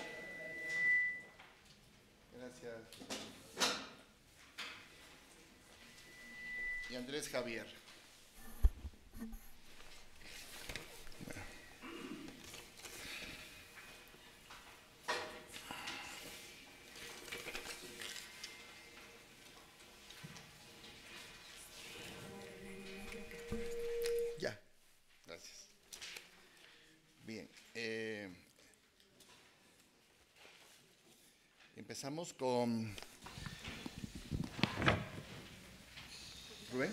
B: y Andrés Javier. Ya, gracias. Bien, eh, empezamos con Pues.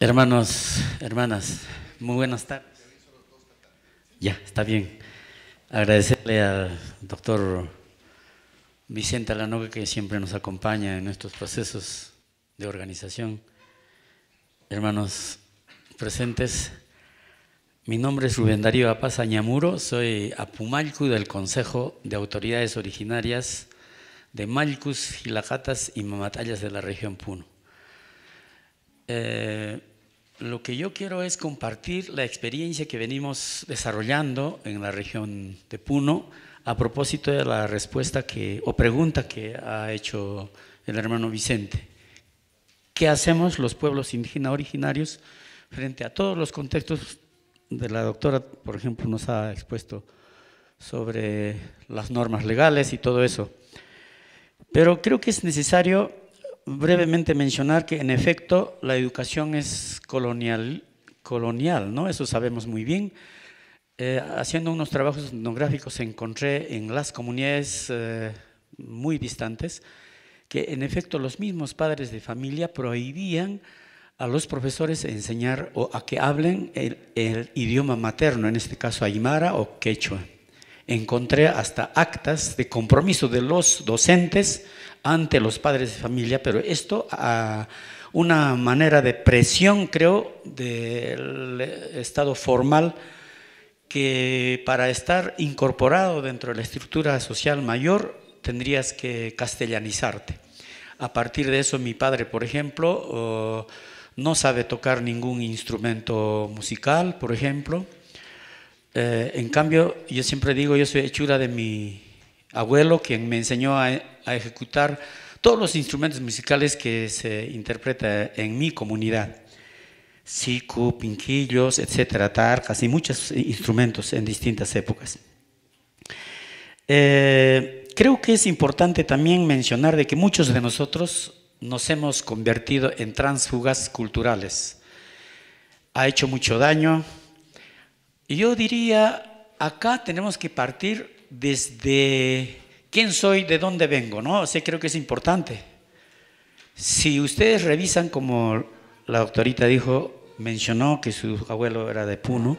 E: Hermanos, hermanas, muy buenas tardes. Ya, está bien. Agradecerle al doctor Vicente Alanoga que siempre nos acompaña en estos procesos de organización. Hermanos presentes, mi nombre es Rubén Darío Apaz Añamuro, soy Apumalcu del Consejo de Autoridades Originarias de Malcus, Gilacatas y Mamatayas de la región Puno. Eh, lo que yo quiero es compartir la experiencia que venimos desarrollando en la región de Puno a propósito de la respuesta que, o pregunta que ha hecho el hermano Vicente. ¿Qué hacemos los pueblos indígenas originarios frente a todos los contextos de la doctora, por ejemplo, nos ha expuesto sobre las normas legales y todo eso. Pero creo que es necesario brevemente mencionar que en efecto la educación es colonial, colonial ¿no? Eso sabemos muy bien. Eh, haciendo unos trabajos etnográficos encontré en las comunidades eh, muy distantes que en efecto los mismos padres de familia prohibían a los profesores enseñar o a que hablen el idioma materno, en este caso aymara o quechua. Encontré hasta actas de compromiso de los docentes ante los padres de familia, pero esto a una manera de presión, creo, del estado formal que para estar incorporado dentro de la estructura social mayor tendrías que castellanizarte. A partir de eso, mi padre, por ejemplo, no sabe tocar ningún instrumento musical, por ejemplo. Eh, en cambio, yo siempre digo, yo soy hechura de mi abuelo, quien me enseñó a, ejecutar todos los instrumentos musicales que se interpreta en mi comunidad. Siku, pinquillos, etcétera, tarcas y muchos instrumentos en distintas épocas. Eh, creo que es importante también mencionar de que muchos de nosotros nos hemos convertido en transfugas culturales. Ha hecho mucho daño. Y yo diría, acá tenemos que partir desde quién soy, de dónde vengo, ¿no? O creo que es importante. Si ustedes revisan, como la doctorita dijo, mencionó que su abuelo era de Puno,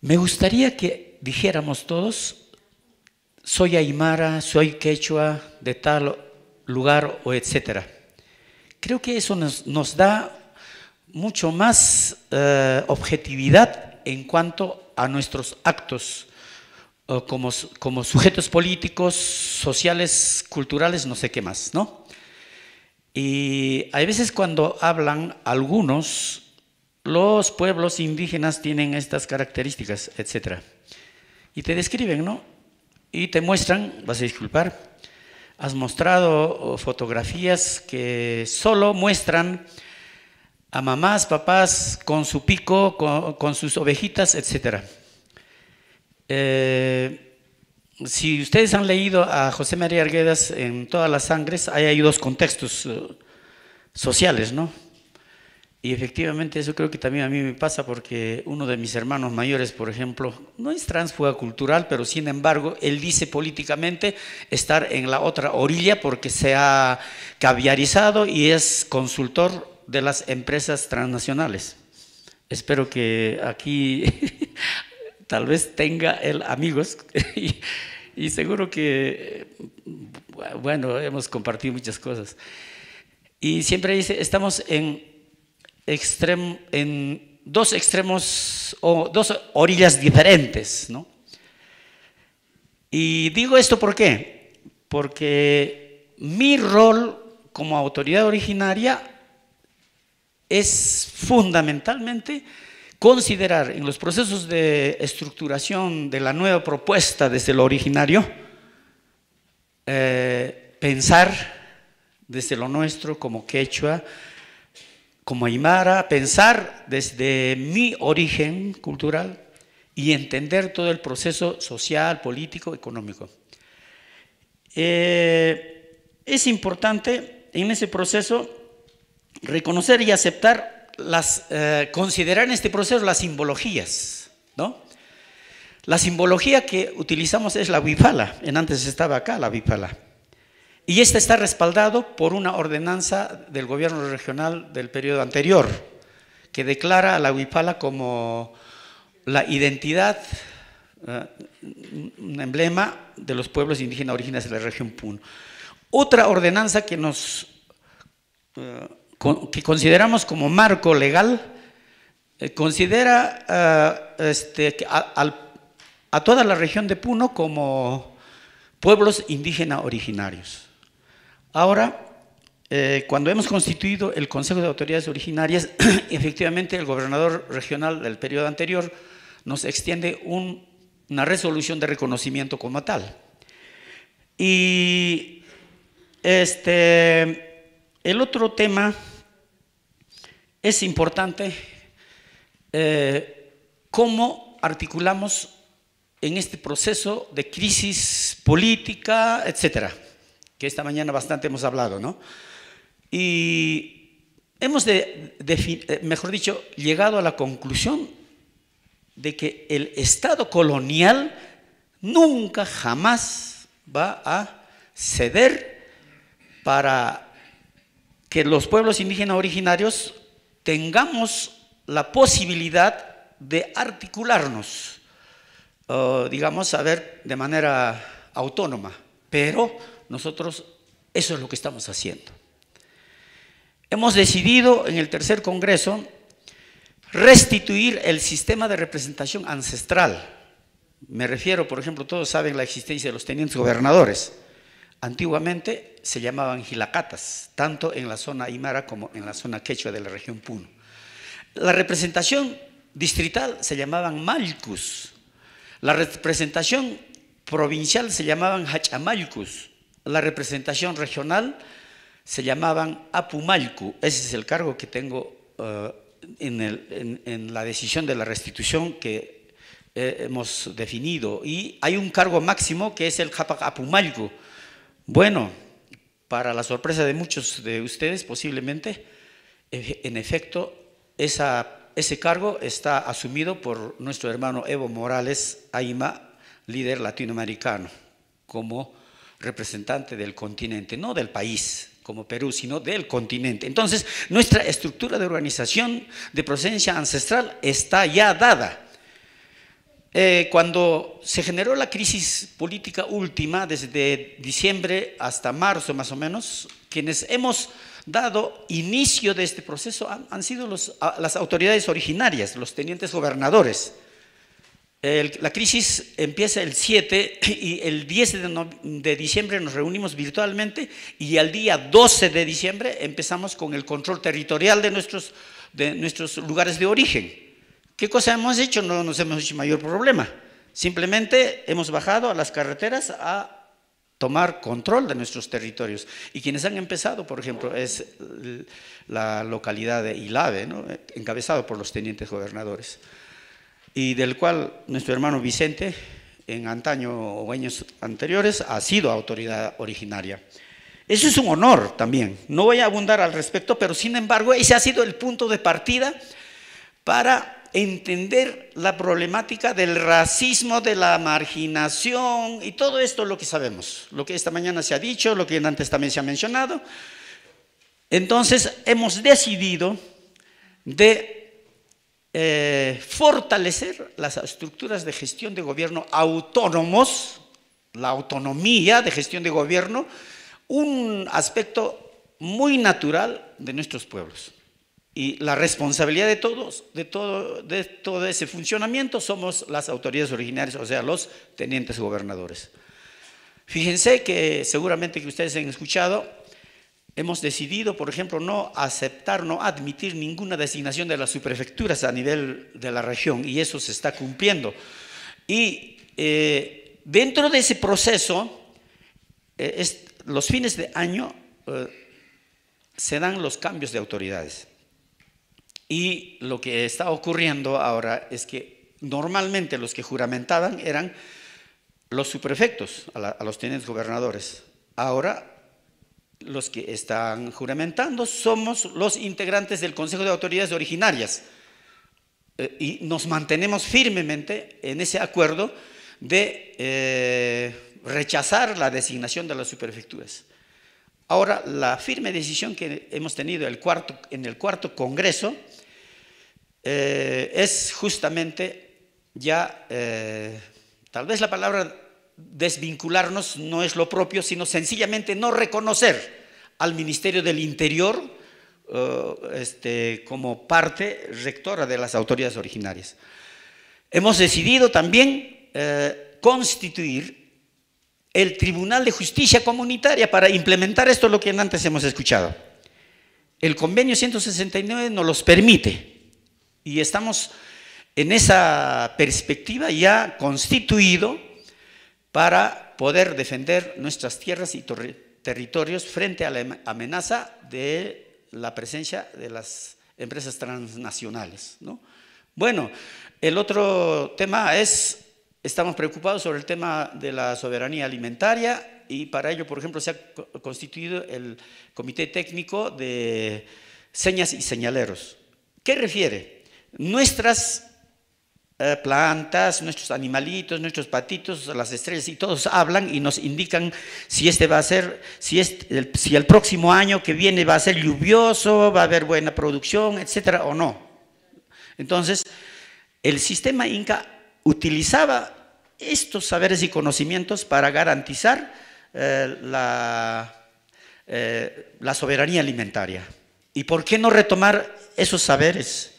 E: me gustaría que dijéramos todos, soy aymara, soy quechua, de tal lugar o etcétera. Creo que eso nos, da mucho más eh, objetividad en cuanto a nuestros actos eh, como, como sujetos políticos, sociales, culturales, no sé qué más, ¿no? Y hay veces cuando hablan algunos, los pueblos indígenas tienen estas características, etcétera. Y te describen, ¿no? Y te muestran, vas a disculpar, has mostrado fotografías que solo muestran a mamás, papás con su pico, con, sus ovejitas, etc. Eh, si ustedes han leído a José María Arguedas en Todas las Sangres, ahí hay dos contextos eh, sociales, ¿no? Y efectivamente eso creo que también a mí me pasa porque uno de mis hermanos mayores, por ejemplo, no es transfuga cultural, pero sin embargo él dice políticamente estar en la otra orilla porque se ha caviarizado y es consultor de las empresas transnacionales. Espero que aquí <laughs> tal vez tenga él amigos <laughs> y, y seguro que, eh, bueno, hemos compartido muchas cosas. Y siempre dice, estamos en en dos extremos o dos orillas diferentes, Y digo esto por qué? Porque mi rol como autoridad originaria es fundamentalmente considerar en los procesos de estructuración de la nueva propuesta desde lo originario, eh, pensar desde lo nuestro como quechua, como Aymara, pensar desde mi origen cultural y entender todo el proceso social, político, económico. Eh, es importante en ese proceso reconocer y aceptar las, eh, considerar en este proceso las simbologías, ¿no? La simbología que utilizamos es la bifala, antes estaba acá la bifala. Y este está respaldado por una ordenanza del gobierno regional del periodo anterior, que declara a la huipala como la identidad, eh, un emblema de los pueblos indígenas originarios de la región Puno. Otra ordenanza que nos eh, que consideramos como marco legal eh, considera este, a toda la región de Puno como pueblos indígenas originarios. Ahora, eh, cuando hemos constituido el Consejo de Autoridades Originarias, <clears throat> efectivamente el gobernador regional del periodo anterior nos extiende una resolución de reconocimiento como tal. Y este, el otro tema es importante, eh, cómo articulamos en este proceso de crisis política, etcétera que esta mañana bastante hemos hablado, ¿no? Y hemos, de, eh, mejor dicho, llegado a la conclusión de que el Estado colonial nunca, jamás va a ceder para que los pueblos indígenas originarios tengamos la posibilidad de articularnos, digamos, a ver, de manera autónoma. Pero nosotros eso es lo que estamos haciendo. Hemos decidido en el tercer Congreso restituir el sistema de representación ancestral. Me refiero, por ejemplo, todos saben la existencia de los tenientes gobernadores. Antiguamente se llamaban gilacatas, tanto en la zona aymara como en la zona quechua de la región Puno. La representación distrital se llamaban malcus. La representación provincial se llamaban hachamalcus la representación regional se llamaban Apumalcu. Ese es el cargo que tengo eh, en, la decisión de la restitución que eh, hemos definido. Y hay un cargo máximo que es el Japac Apumalcu. Bueno, para la sorpresa de muchos de ustedes posiblemente, en efecto, ese cargo está asumido por nuestro hermano Evo Morales Aima, líder latinoamericano, como representante del continente, no del país como Perú, sino del continente. Entonces, nuestra estructura de organización de procedencia ancestral está ya dada. Eh, cuando se generó la crisis política última, desde diciembre hasta marzo más o menos, quienes hemos dado inicio de este proceso han, sido las autoridades originarias, los tenientes gobernadores la crisis empieza el 7 y el 10 de, diciembre nos reunimos virtualmente y al día 12 de diciembre empezamos con el control territorial de nuestros, de nuestros lugares de origen. ¿Qué cosa hemos hecho? No nos hemos hecho mayor problema. Simplemente hemos bajado a las carreteras a tomar control de nuestros territorios. Y quienes han empezado, por ejemplo, es la localidad de Ilave, encabezado por los tenientes gobernadores y del cual nuestro hermano Vicente, en antaño o años anteriores, ha sido autoridad originaria. Eso es un honor también. No voy a abundar al respecto, pero sin embargo ese ha sido el punto de partida para entender la problemática del racismo, de la marginación y todo esto lo que sabemos, lo que esta mañana se ha dicho, lo que antes también se ha mencionado. Entonces hemos decidido de eh, fortalecer las estructuras de gestión de gobierno autónomos, la autonomía de gestión de gobierno, un aspecto muy natural de nuestros pueblos. Y la responsabilidad de todos, de todo, de todo ese funcionamiento, somos las autoridades originarias, o sea, los tenientes gobernadores. Fíjense que seguramente que ustedes han escuchado Hemos decidido, por ejemplo, no aceptar, no admitir ninguna designación de las subprefecturas a nivel de la región y eso se está cumpliendo. Y eh, dentro de ese proceso, eh, los fines de año eh, se dan los cambios de autoridades. Y lo que está ocurriendo ahora es que normalmente los que juramentaban eran los subprefectos a, a los tenientes gobernadores. Ahora los que están juramentando somos los integrantes del Consejo de Autoridades Originarias eh, y nos mantenemos firmemente en ese acuerdo de eh, rechazar la designación de las superfecturas. Ahora, la firme decisión que hemos tenido en el cuarto Congreso eh, es justamente ya, tal vez la palabra desvincularnos no es lo propio, sino sencillamente no reconocer al Ministerio del Interior eh, este, como parte rectora de las autoridades originarias. Hemos decidido también eh, constituir el Tribunal de Justicia Comunitaria para implementar esto lo que antes hemos escuchado. El convenio 169 nos los permite y estamos en esa perspectiva ya constituido para poder defender nuestras tierras y territorios frente a la amenaza de la presencia de las empresas transnacionales. ¿no? Bueno, el otro tema es, estamos preocupados sobre el tema de la soberanía alimentaria y para ello, por ejemplo, se ha constituido el Comité Técnico de Señas y Señaleros. ¿Qué refiere? Nuestras eh, plantas, nuestros animalitos, nuestros patitos, las estrellas, y todos hablan y nos indican si este va a ser, si, el, si el próximo año que viene va a ser lluvioso, va a haber buena producción, etcétera, o no. Entonces, el sistema inca utilizaba estos saberes y conocimientos para garantizar eh, la, eh, la soberanía alimentaria. ¿Y por qué no retomar esos saberes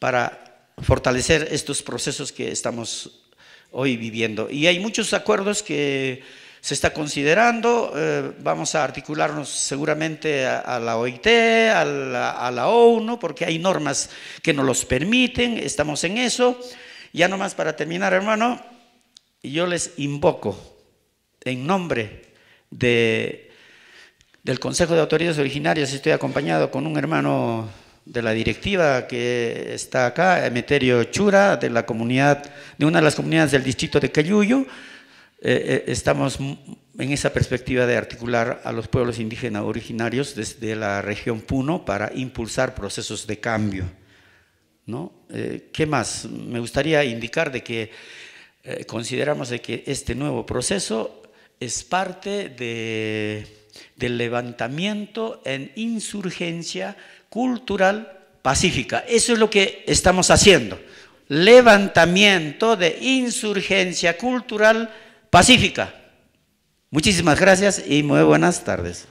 E: para fortalecer estos procesos que estamos hoy viviendo. Y hay muchos acuerdos que se está considerando, eh, vamos a articularnos seguramente a, la OIT, a la, ONU, porque hay normas que nos los permiten, estamos en eso. Ya nomás para terminar, hermano, yo les invoco en nombre de, del Consejo de Autoridades Originarias, estoy acompañado con un hermano de la directiva que está acá, Emeterio Chura, de la comunidad, de una de las comunidades del distrito de Cayuyo. Eh, eh, estamos en esa perspectiva de articular a los pueblos indígenas originarios desde la región Puno para impulsar procesos de cambio. ¿no? Eh, ¿Qué más? Me gustaría indicar de que consideramos de que este nuevo proceso es parte de, del levantamiento en insurgencia cultural pacífica. Eso es lo que estamos haciendo. Levantamiento de insurgencia cultural pacífica. Muchísimas gracias y muy buenas tardes.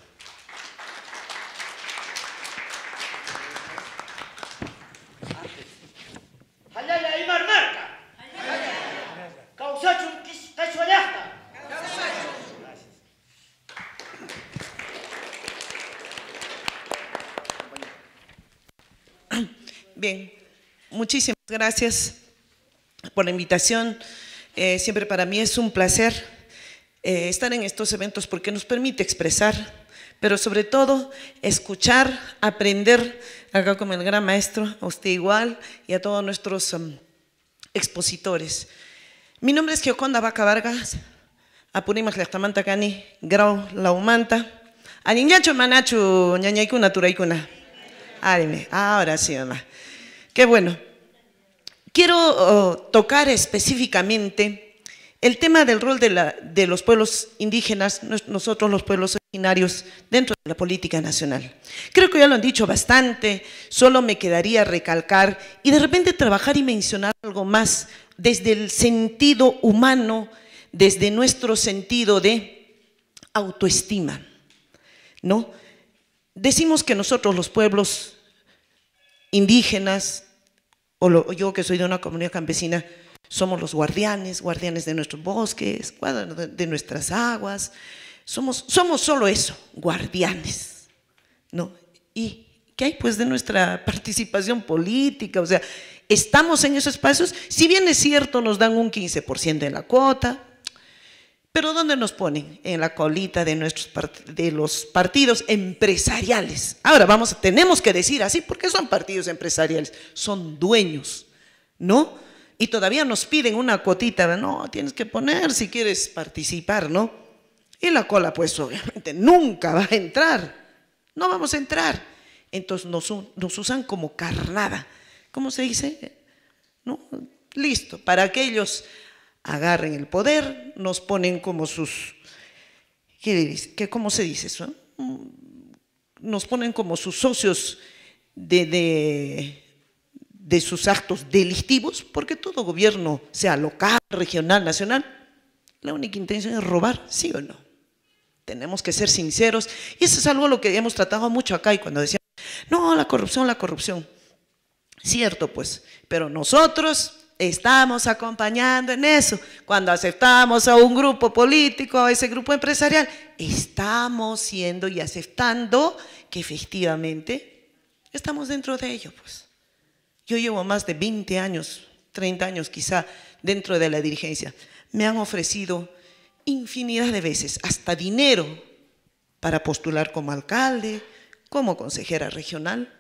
F: Bien, muchísimas gracias por la invitación. Eh, siempre para mí es un placer eh, estar en estos eventos porque nos permite expresar, pero sobre todo escuchar, aprender, acá con el gran maestro, a usted igual y a todos nuestros um, expositores. Mi nombre es Gioconda Vaca Vargas, Apurima Lactamanta, Cani, Grau Laumanta, niñacho Manachu, Ñañaikuna Turaycuna, ah, ahora sí, mamá. Qué bueno. Quiero oh, tocar específicamente el tema del rol de, de, los pueblos indígenas, nosotros los pueblos originarios, dentro de la política nacional. Creo que ya lo han dicho bastante, solo me quedaría recalcar y de repente trabajar y mencionar algo más desde el sentido humano, desde nuestro sentido de autoestima. ¿no? Decimos que nosotros los pueblos indígenas, o, yo que soy de una comunidad campesina, somos los guardianes, guardianes de nuestros bosques, de nuestras aguas. Somos, somos solo eso, guardianes. ¿no? ¿Y qué hay pues de nuestra <laughs> participación política? O sea, estamos en esos espacios. Si bien es cierto, nos dan un 15% de la cuota, pero ¿dónde nos ponen? En la colita de, nuestros de los partidos empresariales. Ahora vamos, tenemos que decir así, porque son partidos empresariales, son dueños, ¿no? Y todavía nos piden una cuotita, no, tienes que poner si quieres participar, ¿no? Y la cola, pues obviamente, nunca va a entrar, no vamos a entrar. Entonces nos, usan como carnada, ¿cómo se dice? ¿No? Listo, para aquellos agarren el poder, nos ponen como sus, ¿qué, dice? ¿cómo se dice eso? Mm, nos ponen como sus socios de, de, de sus actos delictivos, porque todo gobierno, sea local, regional, nacional, la única intención es robar, ¿sí o no? Tenemos que ser sinceros. Y eso es algo lo que hemos tratado mucho acá y cuando decíamos, no, la corrupción, la corrupción. Cierto, pues, pero nosotros estamos acompañando en eso. Cuando aceptamos a un grupo político, a ese grupo empresarial, estamos siendo y aceptando que efectivamente estamos dentro de ello. Pues. Yo llevo más de 20 años, 30 años quizá, dentro de la dirigencia. Me han ofrecido infinidad de veces, hasta dinero, para postular como alcalde, como consejera regional.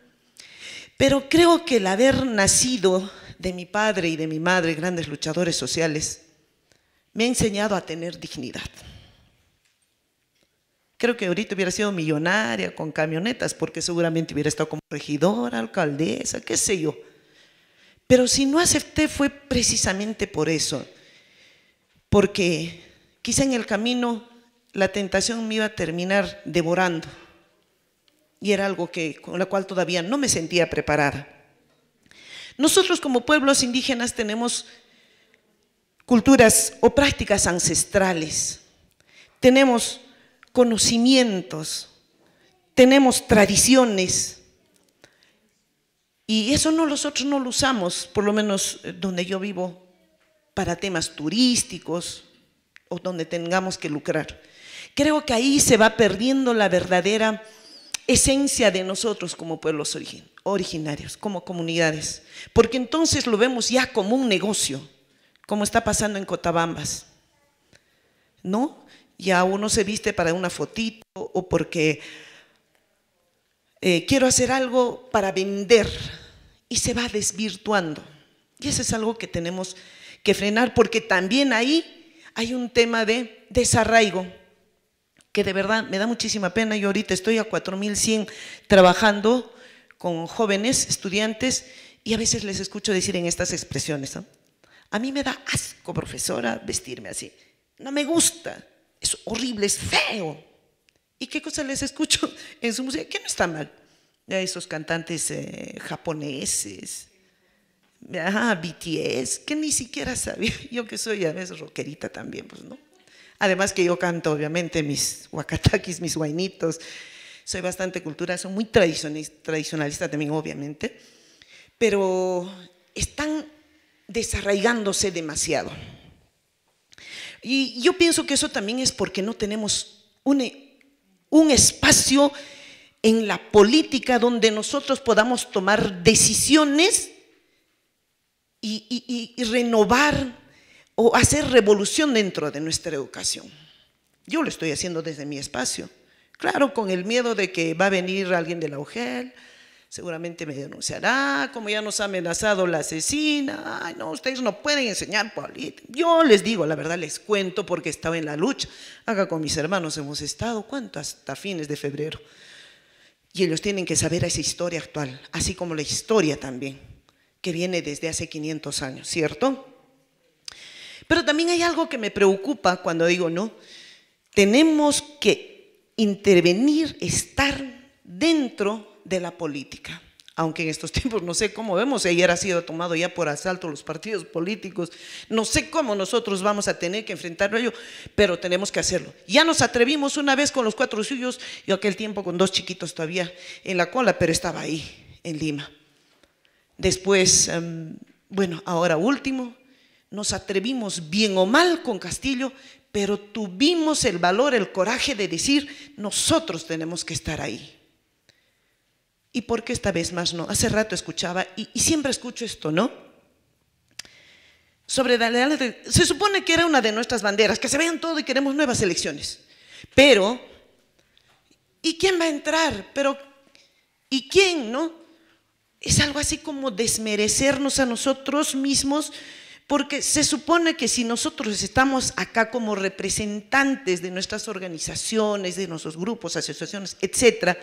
F: Pero creo que el haber nacido de mi padre y de mi madre, grandes luchadores sociales, me ha enseñado a tener dignidad. Creo que ahorita hubiera sido millonaria con camionetas, porque seguramente hubiera estado como regidora, alcaldesa, qué sé yo. Pero si no acepté fue precisamente por eso, porque quizá en el camino la tentación me iba a terminar devorando y era algo con lo cual todavía no me sentía preparada. Nosotros como pueblos indígenas tenemos culturas o prácticas ancestrales, tenemos conocimientos, tenemos tradiciones, y eso nosotros no lo usamos, por lo menos eh, donde yo vivo, para temas turísticos o donde tengamos que lucrar. Creo que ahí se va perdiendo la verdadera esencia de nosotros como pueblos originarios originarios, como comunidades, porque entonces lo vemos ya como un negocio, como está pasando en Cotabambas, ¿no? Ya uno se viste para una fotito o porque eh, quiero hacer algo para vender y se va desvirtuando. Y eso es algo que tenemos que frenar porque también ahí hay un tema de desarraigo que de verdad me da muchísima pena. Yo ahorita estoy a 4.100 trabajando con jóvenes estudiantes y a veces les escucho decir en estas expresiones, ¿no? a mí me da asco, profesora, vestirme así, no me gusta, es horrible, es feo. ¿Y qué cosa les escucho <laughs> en su música? Que no está mal. Ya esos cantantes eh, japoneses, ah BTS, que ni siquiera sabía, <laughs> yo que soy a veces rockerita también, pues no. Además que yo canto, obviamente, mis wakatakis, mis guainitos, soy bastante cultural, soy muy tradicionalista también, obviamente, pero están desarraigándose demasiado. Y yo pienso que eso también es porque no tenemos un, e, espacio en la política donde nosotros podamos tomar decisiones y, renovar o hacer revolución dentro de nuestra educación. Yo lo estoy haciendo desde mi espacio. Claro, con el miedo de que va a venir alguien de la UGEL, seguramente me denunciará, como ya nos ha amenazado la asesina, ay no, ustedes no pueden enseñar política. Yo les digo, la verdad les cuento porque estaba en la lucha, acá con mis hermanos hemos estado, ¿cuánto? Hasta fines de febrero. Y ellos tienen que saber esa historia actual, así como la historia también, que viene desde hace 500 años, ¿cierto? Pero también hay algo que me preocupa cuando digo, no, tenemos que intervenir, estar dentro de la política. Aunque en estos <laughs> tiempos no sé cómo vemos, ayer ha sido tomado ya por asalto los partidos políticos, no sé cómo nosotros vamos a tener que enfrentarlo a ello, pero tenemos que hacerlo. Ya nos atrevimos una vez con los cuatro suyos, yo aquel tiempo con dos chiquitos todavía en la cola, pero estaba ahí, en Lima. Después, em, bueno, ahora último, nos atrevimos bien o mal con Castillo, pero tuvimos el valor, el coraje de decir, nosotros tenemos que estar ahí. ¿Y por qué esta vez más no? Hace rato escuchaba, y, siempre escucho esto, ¿no? Sobre se supone que era una de nuestras banderas, que se vean todo y queremos nuevas elecciones. Pero, ¿y quién va a entrar? Pero, ¿y quién, no? Es algo así como desmerecernos a nosotros mismos porque se supone que si nosotros estamos acá como representantes de nuestras organizaciones, de nuestros grupos, asociaciones, etcétera,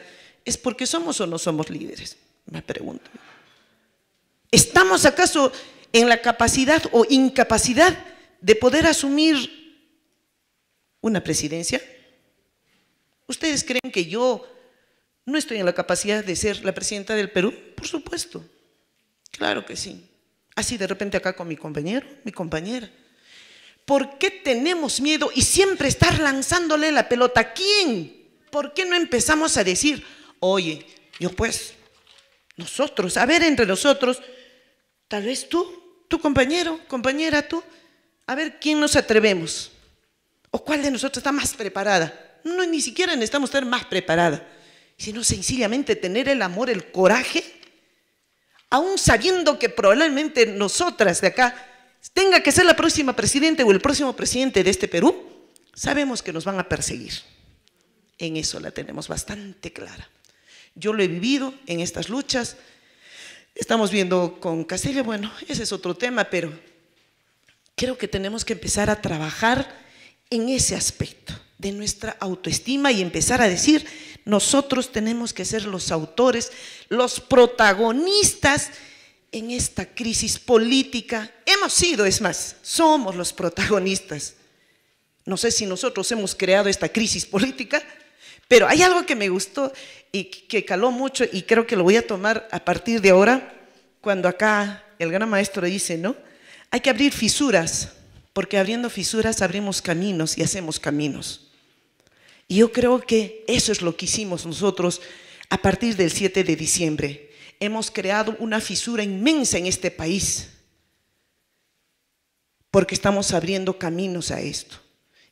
F: es porque somos o no somos líderes, me pregunto. ¿Estamos acaso en la capacidad o incapacidad de poder asumir una presidencia? ¿Ustedes creen que yo no estoy en la capacidad de ser la presidenta del Perú? Por supuesto, claro que sí. Así de repente acá con mi compañero, mi compañera. ¿Por qué tenemos miedo y siempre estar lanzándole la pelota? quién? ¿Por qué no empezamos a decir, oye, yo pues, nosotros, a ver entre nosotros, tal vez tú, tu compañero, compañera, tú, a ver quién nos atrevemos? ¿O cuál de nosotros está más preparada? No, ni siquiera necesitamos estar más preparada, sino sencillamente tener el amor, el coraje aún sabiendo que probablemente nosotras de acá tenga que ser la próxima presidenta o el próximo presidente de este Perú, sabemos que nos van a perseguir. En eso la tenemos bastante clara. Yo lo he vivido en estas luchas. Estamos viendo con Castilla, bueno, ese es otro tema, pero creo que tenemos que empezar a trabajar en ese aspecto de nuestra autoestima y empezar a decir, nosotros tenemos que ser los autores, los protagonistas en esta crisis política. Hemos sido, es más, somos los protagonistas. No sé si nosotros hemos creado esta crisis política, pero hay algo que me gustó y que caló mucho y creo que lo voy a tomar a partir de ahora, cuando acá el gran maestro dice, ¿no? Hay que abrir fisuras, porque abriendo fisuras abrimos caminos y hacemos caminos. Y yo creo que eso es lo que hicimos nosotros a partir del 7 de diciembre. Hemos creado una fisura inmensa en este país porque estamos abriendo caminos a esto.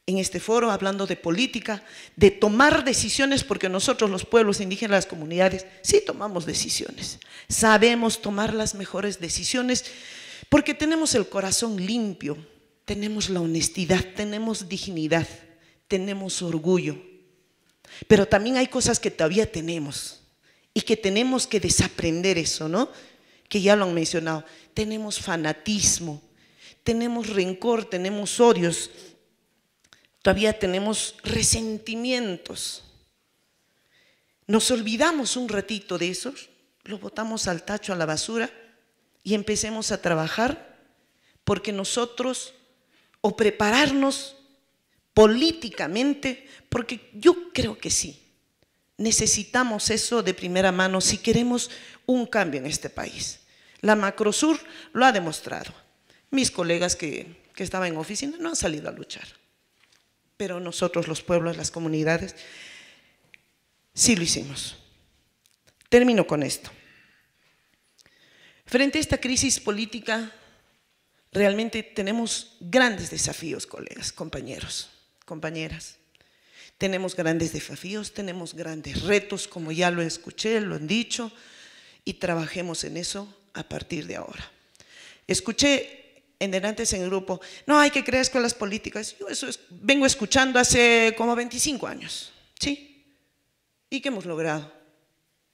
F: En este foro, hablando de política, de tomar decisiones, porque nosotros los pueblos indígenas, las comunidades, sí tomamos decisiones. Sabemos tomar las mejores decisiones porque tenemos el corazón limpio, tenemos la honestidad, tenemos dignidad, tenemos orgullo. Pero también hay cosas que todavía tenemos y que tenemos que desaprender eso, ¿no? Que ya lo han mencionado. Tenemos fanatismo, tenemos rencor, tenemos odios, todavía tenemos resentimientos. Nos olvidamos un ratito de esos, lo botamos al tacho, a la basura y empecemos a trabajar porque nosotros o prepararnos políticamente, porque yo creo que sí. Necesitamos eso de primera mano si queremos un cambio en este país. La Macrosur lo ha demostrado. Mis colegas que, estaban en oficina no han salido a luchar. Pero nosotros, los pueblos, las comunidades, sí lo hicimos. Termino con esto. Frente a esta crisis política, realmente tenemos grandes desafíos, colegas, compañeros compañeras. Tenemos grandes desafíos, tenemos grandes retos, como ya lo escuché, lo han dicho, y trabajemos en eso a partir de ahora. Escuché en delante en el grupo, no hay que creer con las políticas. Yo eso vengo escuchando hace como 25 años, ¿sí? ¿Y qué hemos logrado?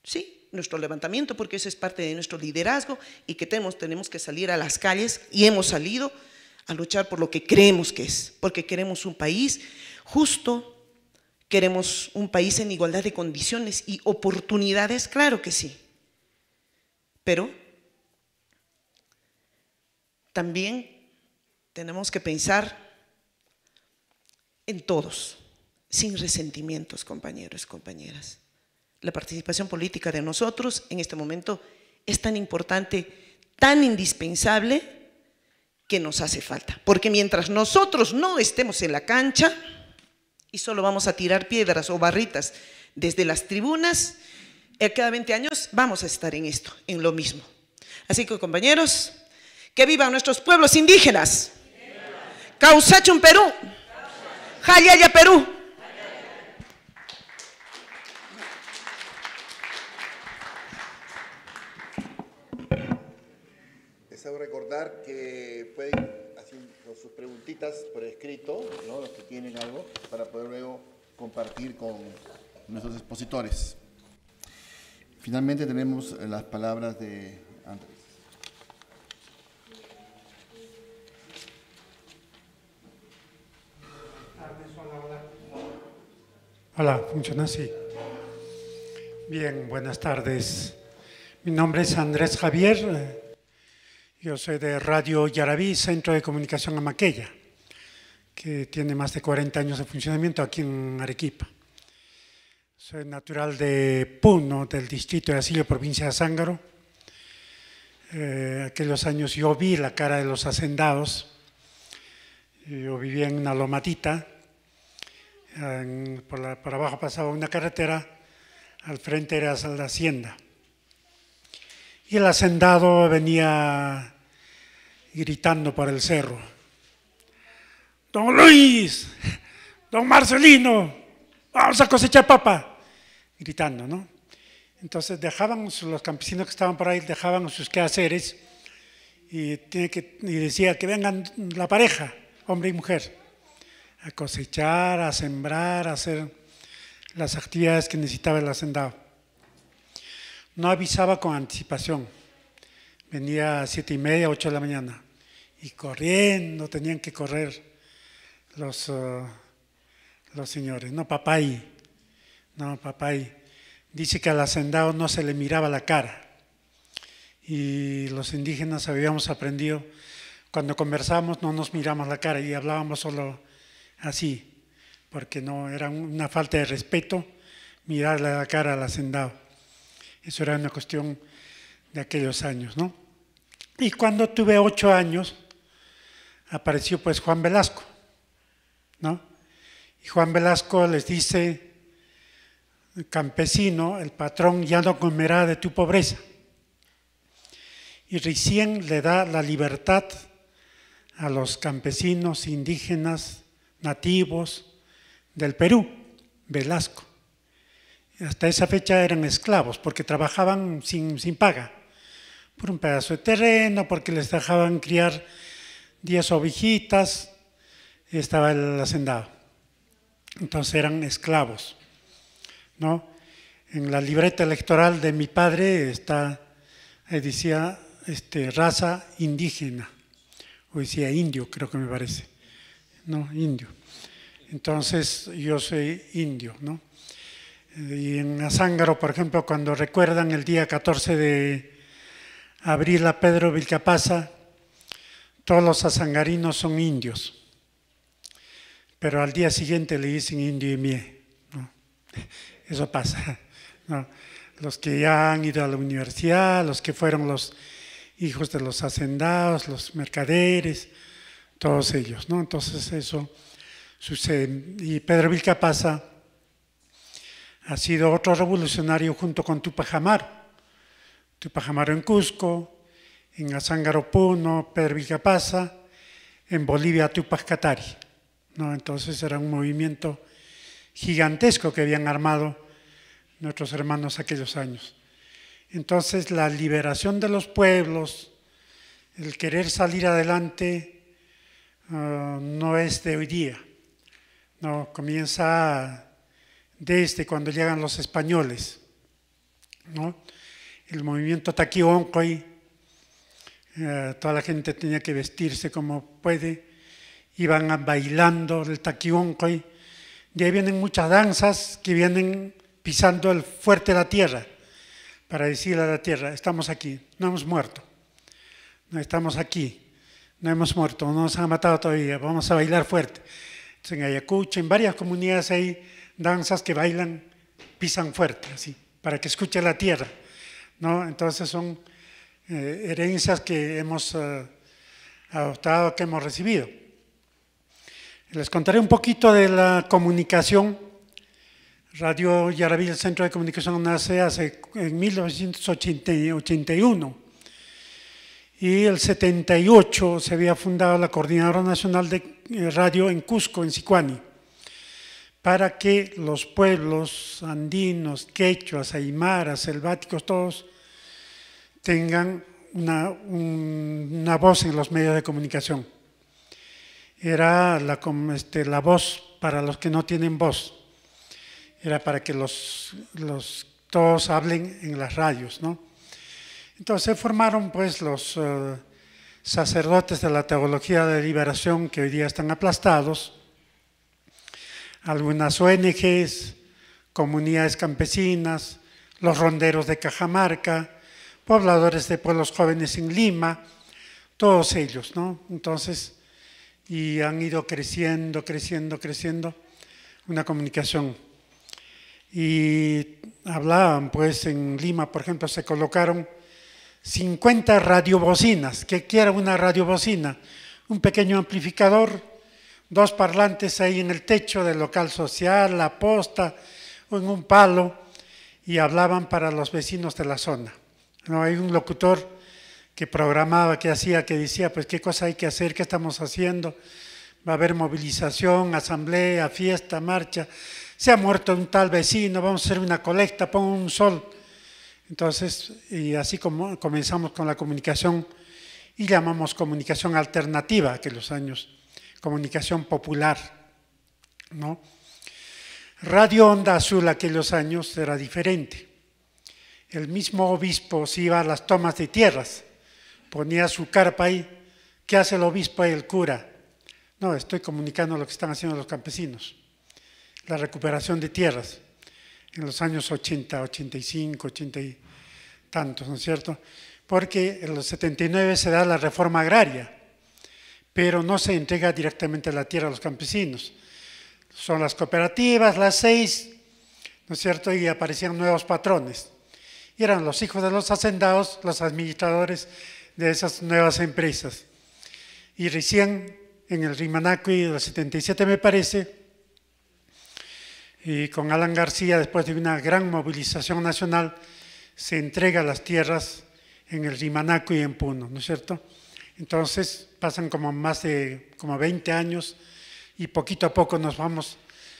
F: Sí, nuestro levantamiento, porque eso es parte de nuestro liderazgo y que tenemos, tenemos que salir a las calles y hemos salido a luchar por lo que creemos que es, porque queremos un país justo, queremos un país en igualdad de condiciones y oportunidades, claro que sí, pero también tenemos que pensar en todos, sin resentimientos, compañeros, compañeras. La participación política de nosotros en este momento es tan importante, tan indispensable, nos hace falta. Porque mientras nosotros no estemos en la cancha y solo vamos a tirar piedras o barritas desde las tribunas, eh, cada 20 años vamos a estar en esto, en lo mismo. Así que compañeros, que vivan nuestros pueblos indígenas. Causacho Perú. Jayaya Perú.
B: recordar que pueden hacer sus preguntitas por escrito, los que tienen algo, para poder luego compartir con nuestros expositores. Finalmente tenemos eh, las palabras
C: de Andrés. Hola, funciona así. Bien, buenas tardes. Mi nombre es Andrés Javier, eh, yo soy de Radio Yarabí, Centro de Comunicación Amaqueya, que tiene más de 40 años de funcionamiento aquí en Arequipa. Soy natural de Puno, del distrito de Asilio, provincia de Zángaro. Eh, aquellos años yo vi la cara de los hacendados. Yo vivía en una lomatita, por abajo pasaba una carretera, al frente era la hacienda. Y el hacendado venía gritando por el cerro. Don Luis, don Marcelino, vamos a cosechar papa, gritando, ¿no? Entonces dejaban, los campesinos que estaban por ahí dejaban sus quehaceres y, decía que vengan la pareja, hombre y mujer, a cosechar, a sembrar, a hacer las actividades que necesitaba el hacendado. No avisaba con anticipación, venía a siete y media, ocho de la mañana y corriendo tenían que correr los, eh, los señores. No, papay, no, papay. Dice que al hacendado no se le miraba la cara. Y los indígenas habíamos aprendido, cuando conversamos no nos miramos la cara y hablábamos solo así, porque no era una falta de respeto mirarle la cara al hacendado. Eso era una cuestión de aquellos años, ¿no? Y cuando tuve ocho años, apareció pues Juan Velasco, ¿no? Y Juan Velasco les dice, campesino, el patrón ya no comerá de tu pobreza. Y recién le da la libertad a los campesinos indígenas nativos del Perú, Velasco. Hasta esa fecha eran esclavos porque trabajaban sin, sin paga, por un pedazo de terreno, porque les dejaban criar 10 ovejitas, estaba el hacendado. Entonces eran esclavos. ¿no? En la libreta electoral de mi padre está, decía este, raza indígena, o decía indio, creo que me parece. No, indio. Entonces yo soy indio, ¿no? Y en Azángaro, por ejemplo, cuando recuerdan el día 14 de abril a Pedro Vilcapasa, todos los azangarinos son indios, pero al día siguiente le dicen indio y mie. <laughs> Eso pasa. <laughs> Los que ya han ido a la universidad, los que fueron los hijos de los hacendados, los mercaderes, todos ellos. ¿no? Entonces eso sucede. Y Pedro Vilca pasa, ha sido otro revolucionario junto con Tupajamar. Tupajamar en Cusco, en Azangaropuno, Pervicapasa, en Bolivia, Tupac Katari. ¿no? Entonces era un movimiento gigantesco que habían armado nuestros hermanos aquellos años. Entonces la liberación de los pueblos, el querer salir adelante, ah, no es de hoy día. No, comienza desde este, cuando llegan los españoles. ¿no? El movimiento Taquioncoy eh, toda la gente tenía que vestirse como puede, iban bailando el taquiuncoy. y ahí vienen muchas danzas que vienen pisando el fuerte de la tierra, para decirle a la tierra, estamos aquí, no hemos muerto, no estamos aquí, no hemos muerto, no nos han matado todavía, vamos a bailar fuerte. en Ayacucho, en varias comunidades hay danzas que bailan, pisan fuerte, así, para que escuche la tierra. ¿no? Entonces son eh, herencias que hemos eh, adoptado, que hemos recibido. Les contaré un poquito de la comunicación. Radio Yaraví, el Centro de Comunicación, nace en 1981 y el 78 se había fundado la Coordinadora Nacional de eh, Radio en Cusco, en Sicuani, para que los pueblos andinos, quechuas, aymaras, selváticos, todos tengan una, voz en los medios de comunicación. Era este, la, voz para los que no tienen voz. Era para que los, los todos hablen en las radios, Entonces, Entonces formaron pues los eh, sacerdotes de la teología de liberación que hoy día están aplastados, algunas ONGs, comunidades campesinas, los ronderos de Cajamarca, pobladores de pueblos jóvenes en Lima, todos ellos, ¿no? Entonces, y han ido creciendo, creciendo, creciendo una comunicación. Y hablaban, pues, en Lima, por ejemplo, se colocaron 50 radiobocinas, que quiera una radiobocina, un pequeño amplificador, dos parlantes ahí en el techo del local social, la posta, o en un palo, y hablaban para los vecinos de la zona. No hay un locutor que programaba, que hacía, que decía, pues qué cosa hay que hacer, qué estamos haciendo. Va a haber movilización, asamblea, fiesta, marcha. Se ha muerto un tal vecino, vamos a hacer una colecta, pon un sol. Entonces, y así como comenzamos con la comunicación y llamamos comunicación alternativa aquellos años, comunicación popular, ¿no? Radio Onda Azul aquellos años era diferente el mismo obispo se iba a las tomas de tierras, ponía su carpa ahí. ¿Qué hace el obispo y el cura? No, estoy comunicando lo que están haciendo los campesinos, la recuperación de tierras en los años 80, 85, 80 y tantos, ¿no es cierto? Porque en los 79 se da la reforma agraria, pero no se entrega directamente la tierra a los campesinos. Son las cooperativas, las seis, ¿no es cierto? Y aparecían nuevos patrones. Y eran los hijos de los hacendados los administradores de esas nuevas empresas. Y recién en el Rimanacui el 77 me parece, y con Alan García, después de una gran movilización nacional, se entrega las tierras en el Rimanaco y en Puno, ¿no es cierto? Entonces pasan como más de como 20 años y poquito a poco nos vamos,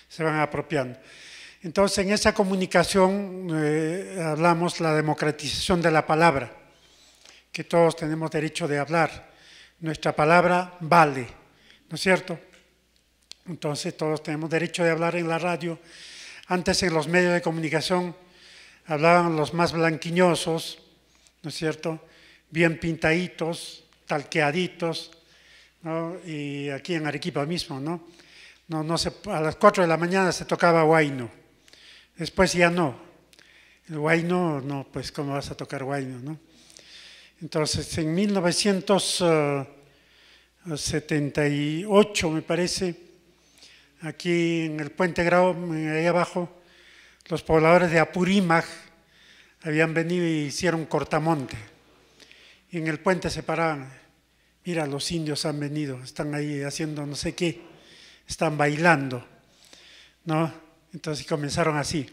C: se van apropiando. Entonces, en esa comunicación eh, hablamos la democratización de la palabra, que todos tenemos derecho de hablar. Nuestra palabra vale, ¿no es cierto? Entonces, todos tenemos derecho de hablar en la radio. Antes en los medios de comunicación hablaban los más blanquiñosos, ¿no es cierto? Bien pintaditos, talqueaditos, ¿no? Y aquí en Arequipa mismo, ¿no? a las 4 de la mañana se tocaba guayno Después ya no. El guayno, no, pues cómo vas a tocar guayno, ¿no? Entonces, en 1978, eh, me parece, aquí en el Puente Grau, eh, ahí abajo, los pobladores de Apurímac habían venido y hicieron cortamonte. Y en el puente se paraban. Mira, los indios han venido, están ahí haciendo no sé qué, están bailando, ¿no? Entonces comenzaron así,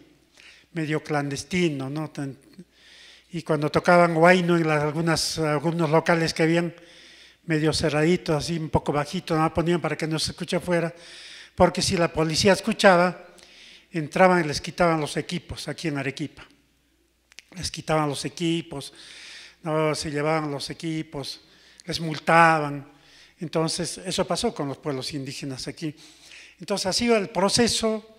C: medio clandestino, ¿no? y cuando tocaban guayno en las, algunos locales que habían, medio cerraditos, así un poco bajito, no ponían para que no se escuche afuera, porque si la policía escuchaba, entraban y les quitaban los equipos aquí en Arequipa. Les quitaban los equipos, no se llevaban los equipos, les multaban. Entonces, eso pasó con los pueblos indígenas aquí. Entonces, así sido el proceso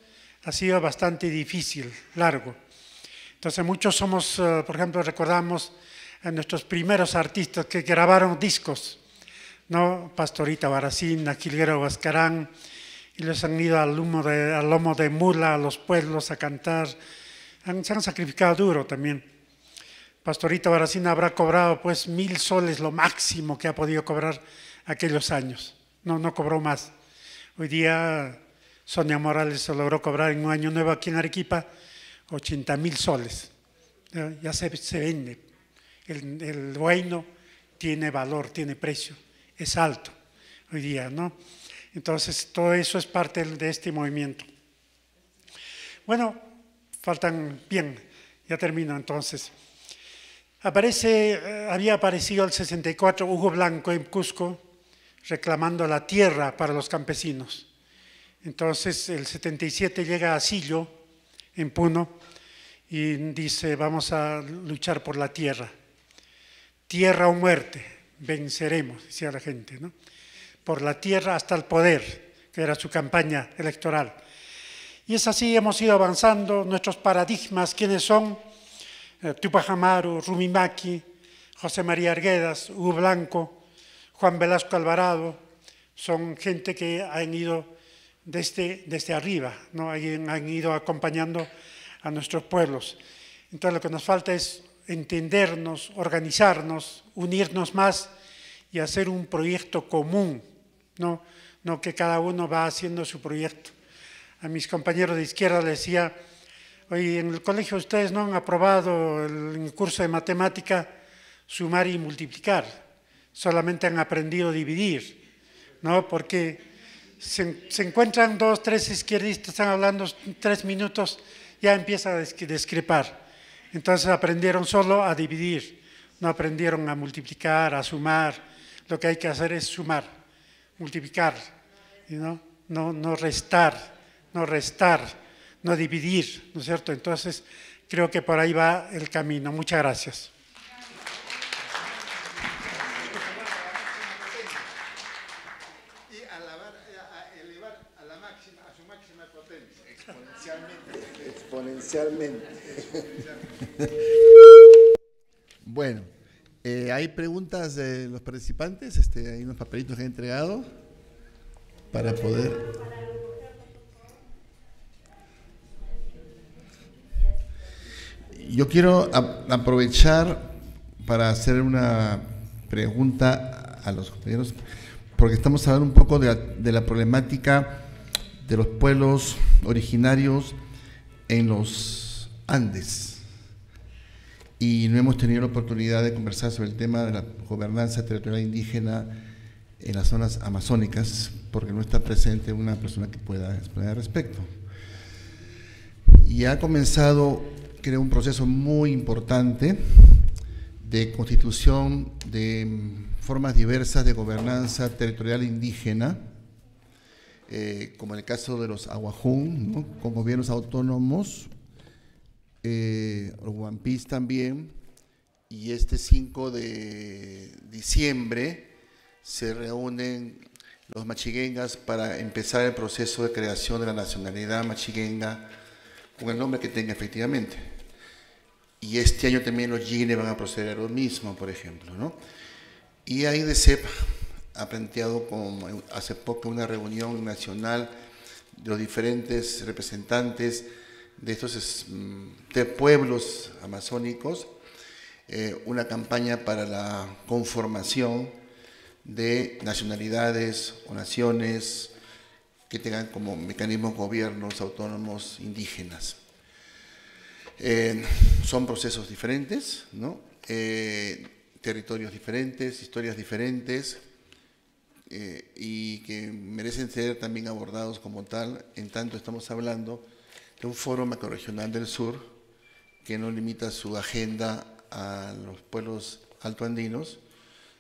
C: ha sido bastante difícil, largo. Entonces muchos somos, eh, por ejemplo, recordamos a nuestros primeros artistas que grabaron discos, ¿no? Pastorita Baracín, Aquilero Huascarán, y los han ido al, al lomo de mula a los pueblos a cantar. Han, se han sacrificado duro también. Pastorita Baracín habrá cobrado pues mil soles, lo máximo que ha podido cobrar aquellos años. No, no cobró más. Hoy día Sonia Morales se logró cobrar en un año nuevo aquí en Arequipa 80 mil soles. Ya se, vende. El, el tiene valor, tiene precio, es alto hoy día, ¿no? Entonces, todo eso es parte de este movimiento. Bueno, faltan, bien, ya termino entonces. Aparece, eh, había aparecido el 64 Hugo Blanco en Cusco reclamando la tierra para los campesinos. Entonces el 77 llega a Sillo, en Puno, y dice, vamos a luchar por la tierra. Tierra o muerte, venceremos, decía la gente, ¿no? Por la tierra hasta el poder, que era su campaña electoral. Y es así, hemos ido avanzando, nuestros paradigmas, ¿quiénes son? Eh, Tupac Amaru, Rumimaki, José María Arguedas, Hugo Blanco, Juan Velasco Alvarado, son gente que han ido desde, este, este arriba, ¿no? Han, han ido acompañando a nuestros pueblos. Entonces lo que nos falta es entendernos, organizarnos, unirnos más y hacer un proyecto común, ¿no? no que cada uno va haciendo su proyecto. A mis compañeros de izquierda les decía, oye, en el colegio ustedes no han aprobado el curso de matemática sumar y multiplicar, solamente han aprendido a dividir, ¿no? Porque se, encuentran dos, tres izquierdistas, están hablando tres minutos, ya empieza a discrepar. Entonces aprendieron solo a dividir, no aprendieron a multiplicar, a sumar. Lo que hay que hacer es sumar, multiplicar, ¿no? no restar, no restar, no dividir, ¿no es cierto? Entonces creo que por ahí va el camino. Muchas gracias.
B: <laughs> bueno, eh, ¿hay preguntas de los participantes? Este, hay unos papelitos que he entregado para poder... Yo quiero aprovechar para hacer una pregunta a los compañeros, porque estamos hablando un poco de de la problemática de los pueblos originarios en los Andes y no hemos tenido la oportunidad de conversar sobre el tema de la gobernanza territorial indígena en las zonas amazónicas porque no está presente una persona que pueda exponer al respecto. Y ha comenzado, creo, un proceso muy importante de constitución de formas diversas de gobernanza territorial indígena eh, como en el caso de los Aguajún, con gobiernos autónomos, eh, One también, y este 5 de diciembre se reúnen los machiguengas para empezar el proceso de creación de la nacionalidad machiguenga con el nombre que tenga efectivamente. Y este año también los yines van a proceder a lo mismo, por ejemplo, ¿no? Y ahí de cepa ha planteado como hace poco una reunión nacional de los diferentes representantes de estos mm, pueblos amazónicos, eh, una campaña para la conformación de nacionalidades o naciones que tengan como mecanismos gobiernos autónomos indígenas. Eh, son procesos diferentes, ¿no? Eh, territorios diferentes, historias diferentes, eh, y que merecen ser también abordados como tal. En tanto, estamos hablando de un foro macroregional del sur que no limita su agenda a los pueblos altoandinos,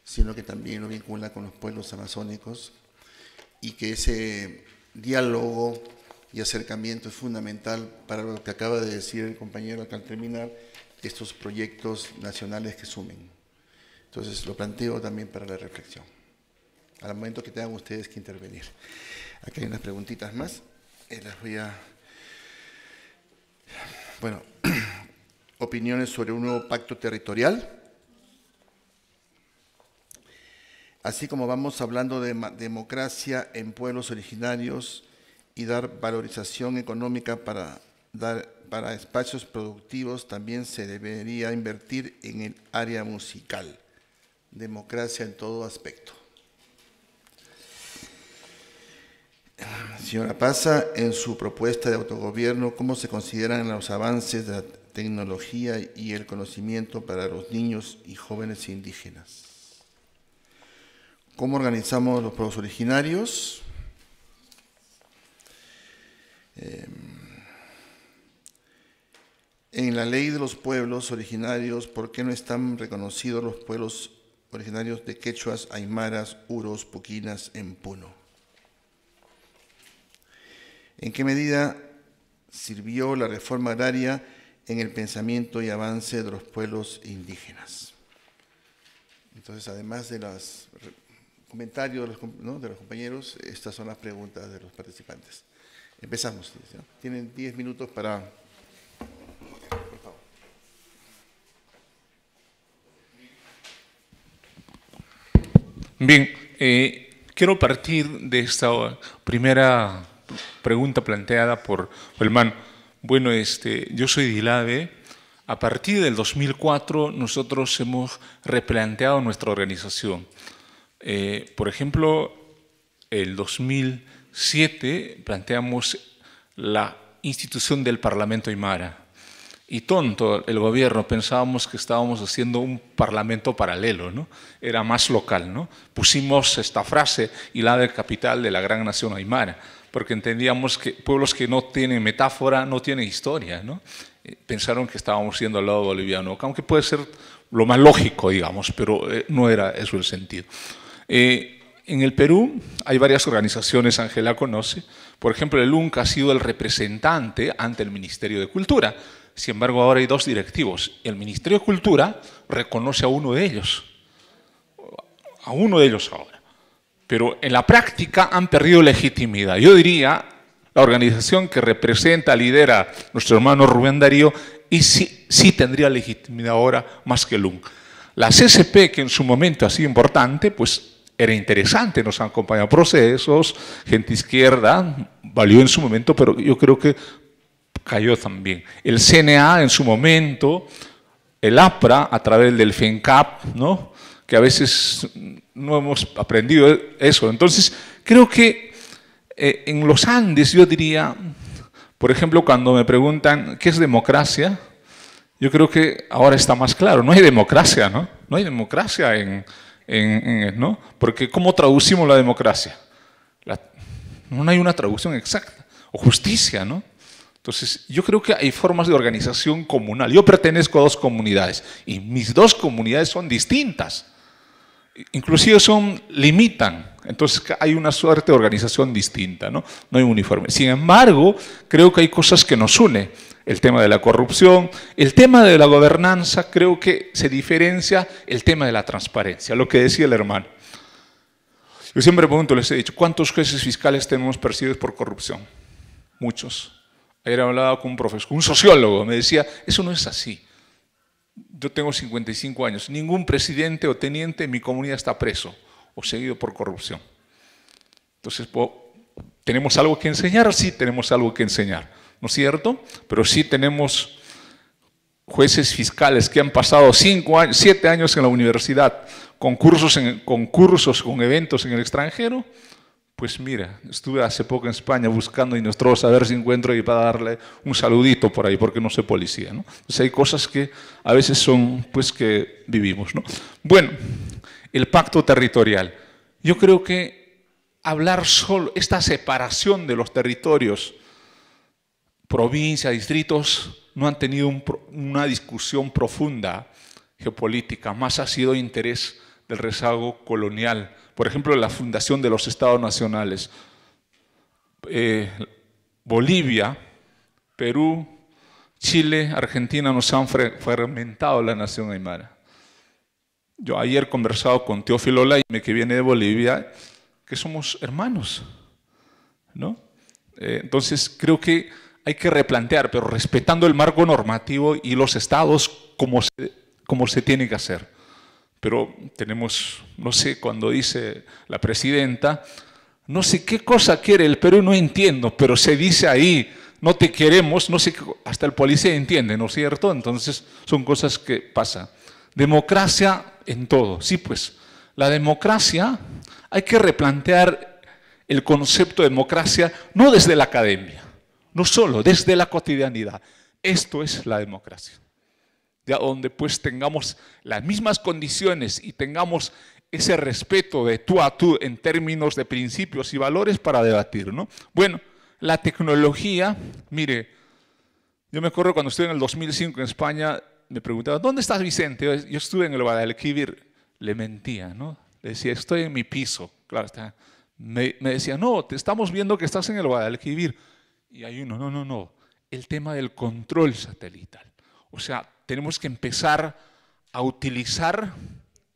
B: sino que también lo vincula con los pueblos amazónicos y que ese diálogo y acercamiento es fundamental para lo que acaba de decir el compañero acá al terminar, estos proyectos nacionales que sumen. Entonces lo planteo también para la reflexión al momento que tengan ustedes que intervenir. Aquí hay unas preguntitas más. Eh, las voy a... Bueno, <clears throat> opiniones sobre un nuevo pacto territorial. Así como vamos hablando de democracia en pueblos originarios y dar valorización económica para, dar, para espacios productivos, también se debería invertir en el área musical. Democracia en todo aspecto. Ah, señora Pasa, en su propuesta de autogobierno, ¿cómo se consideran los avances de la tecnología y el conocimiento para los niños y jóvenes indígenas? ¿Cómo organizamos los pueblos originarios? Em, en la ley de los pueblos originarios, ¿por qué no están reconocidos los pueblos originarios de quechuas, aymaras, uros, puquinas en Puno? ¿En qué medida sirvió la reforma agraria en el pensamiento y avance de los pueblos indígenas? Entonces, además de los comentarios de los, compañeros, estas son las preguntas de los participantes. Empezamos. Tienen diez minutos para
D: Bien, eh, quiero partir de esta primera pregunta planteada por man. Bueno, este, yo soy Dilave. A partir del 2004 nosotros hemos replanteado nuestra organización. Eh, por ejemplo, el 2007 planteamos la institución del Parlamento Aymara. Y tonto el gobierno, pensábamos que estábamos haciendo un parlamento paralelo, ¿no? Era más local, ¿no? Pusimos esta frase, y la capital de la gran nación Aymara porque entendíamos que pueblos que no tienen metáfora no tienen historia, eh, Pensaron que estábamos siendo al lado boliviano, aunque puede ser lo más lógico, digamos, pero eh, no era eso el sentido. Eh, en el Perú hay varias organizaciones, Ángela conoce. Por ejemplo, el UNCA ha sido el representante ante el Ministerio de Cultura. Sin embargo, ahora hay dos directivos. El Ministerio de Cultura reconoce a uno de ellos. A uno de ellos ahora pero en la práctica han perdido legitimidad. Yo diría, la organización que representa, lidera nuestro hermano Rubén Darío, y sí, sí tendría legitimidad ahora más que nunca. La CSP, que en su momento ha sido importante, pues era interesante, nos han acompañado procesos, gente izquierda, valió en su momento, pero yo creo que cayó también. El CNA en su momento, el APRA a través del FENCAP, ¿no? que a veces no hemos aprendido eso. Entonces, creo que eh, en los Andes yo diría, por ejemplo, cuando me preguntan qué es democracia, yo creo que ahora está más claro, no hay democracia, ¿no? No hay democracia en, en, ¿no? Porque ¿cómo traducimos la democracia? no hay una traducción exacta. O justicia, ¿no? Entonces, yo creo que hay formas de organización comunal. Yo pertenezco a dos comunidades y mis dos comunidades son distintas inclusive son, limitan. Entonces hay una suerte de organización distinta, ¿no? No hay uniforme. Sin embargo, creo que hay cosas que nos une. El tema de la corrupción, el tema de la gobernanza, creo que se diferencia el tema de la transparencia, lo que decía el hermano. Yo siempre pregunto, les he dicho, ¿cuántos jueces fiscales tenemos percibidos por corrupción? Muchos. Ayer hablaba con un un sociólogo, me decía, eso no es así yo tengo 55 años, ningún presidente o teniente en mi comunidad está preso o seguido por corrupción. Entonces, ¿tenemos algo que enseñar? Sí, tenemos algo que enseñar, ¿no es cierto? Pero sí tenemos jueces fiscales que han pasado cinco años, siete años en la universidad, concursos, cursos, concursos con eventos en el extranjero, pues mira, estuve hace poco en España buscando Inostrosa a ver si encuentro y para darle un saludito por ahí, porque no sé policía, ¿no? hay cosas que a veces son, pues, que vivimos, ¿no? Bueno, el pacto territorial. Yo creo que hablar solo, esta separación de los territorios, provincias, distritos, no han tenido una discusión profunda geopolítica, más ha sido interés del rezago colonial por ejemplo, la fundación de los estados nacionales. Eh, Bolivia, Perú, Chile, Argentina nos han fragmentado la nación aymara. Yo ayer conversado con Teófilo Laime, que viene de Bolivia, que somos hermanos, ¿no? Eh, entonces creo que hay que replantear, pero respetando el marco normativo y los estados como como se tiene que hacer pero tenemos, no sé, cuando dice la presidenta, no sé qué cosa quiere el Perú, no entiendo, pero se dice ahí, no te queremos, no sé, hasta el policía entiende, ¿no es cierto? Entonces son cosas que pasan. Democracia en todo, sí pues, la democracia, hay que replantear el concepto de democracia no desde la academia, no solo, desde la cotidianidad. Esto es la democracia de donde pues tengamos las mismas condiciones y tengamos ese respeto de tú a tú en términos de principios y valores para debatir, ¿no? Bueno, la tecnología, mire, yo me acuerdo cuando estuve en el 2005 en España, me preguntaban, ¿dónde estás Vicente? Yo estuve en el Guadalquivir, le mentía, ¿no? Le decía, estoy en mi piso, claro, está. Me, me decía, no, te estamos viendo que estás en el Guadalquivir. Y hay uno, no, no, no, el tema del control satelital. O sea, tenemos que empezar a utilizar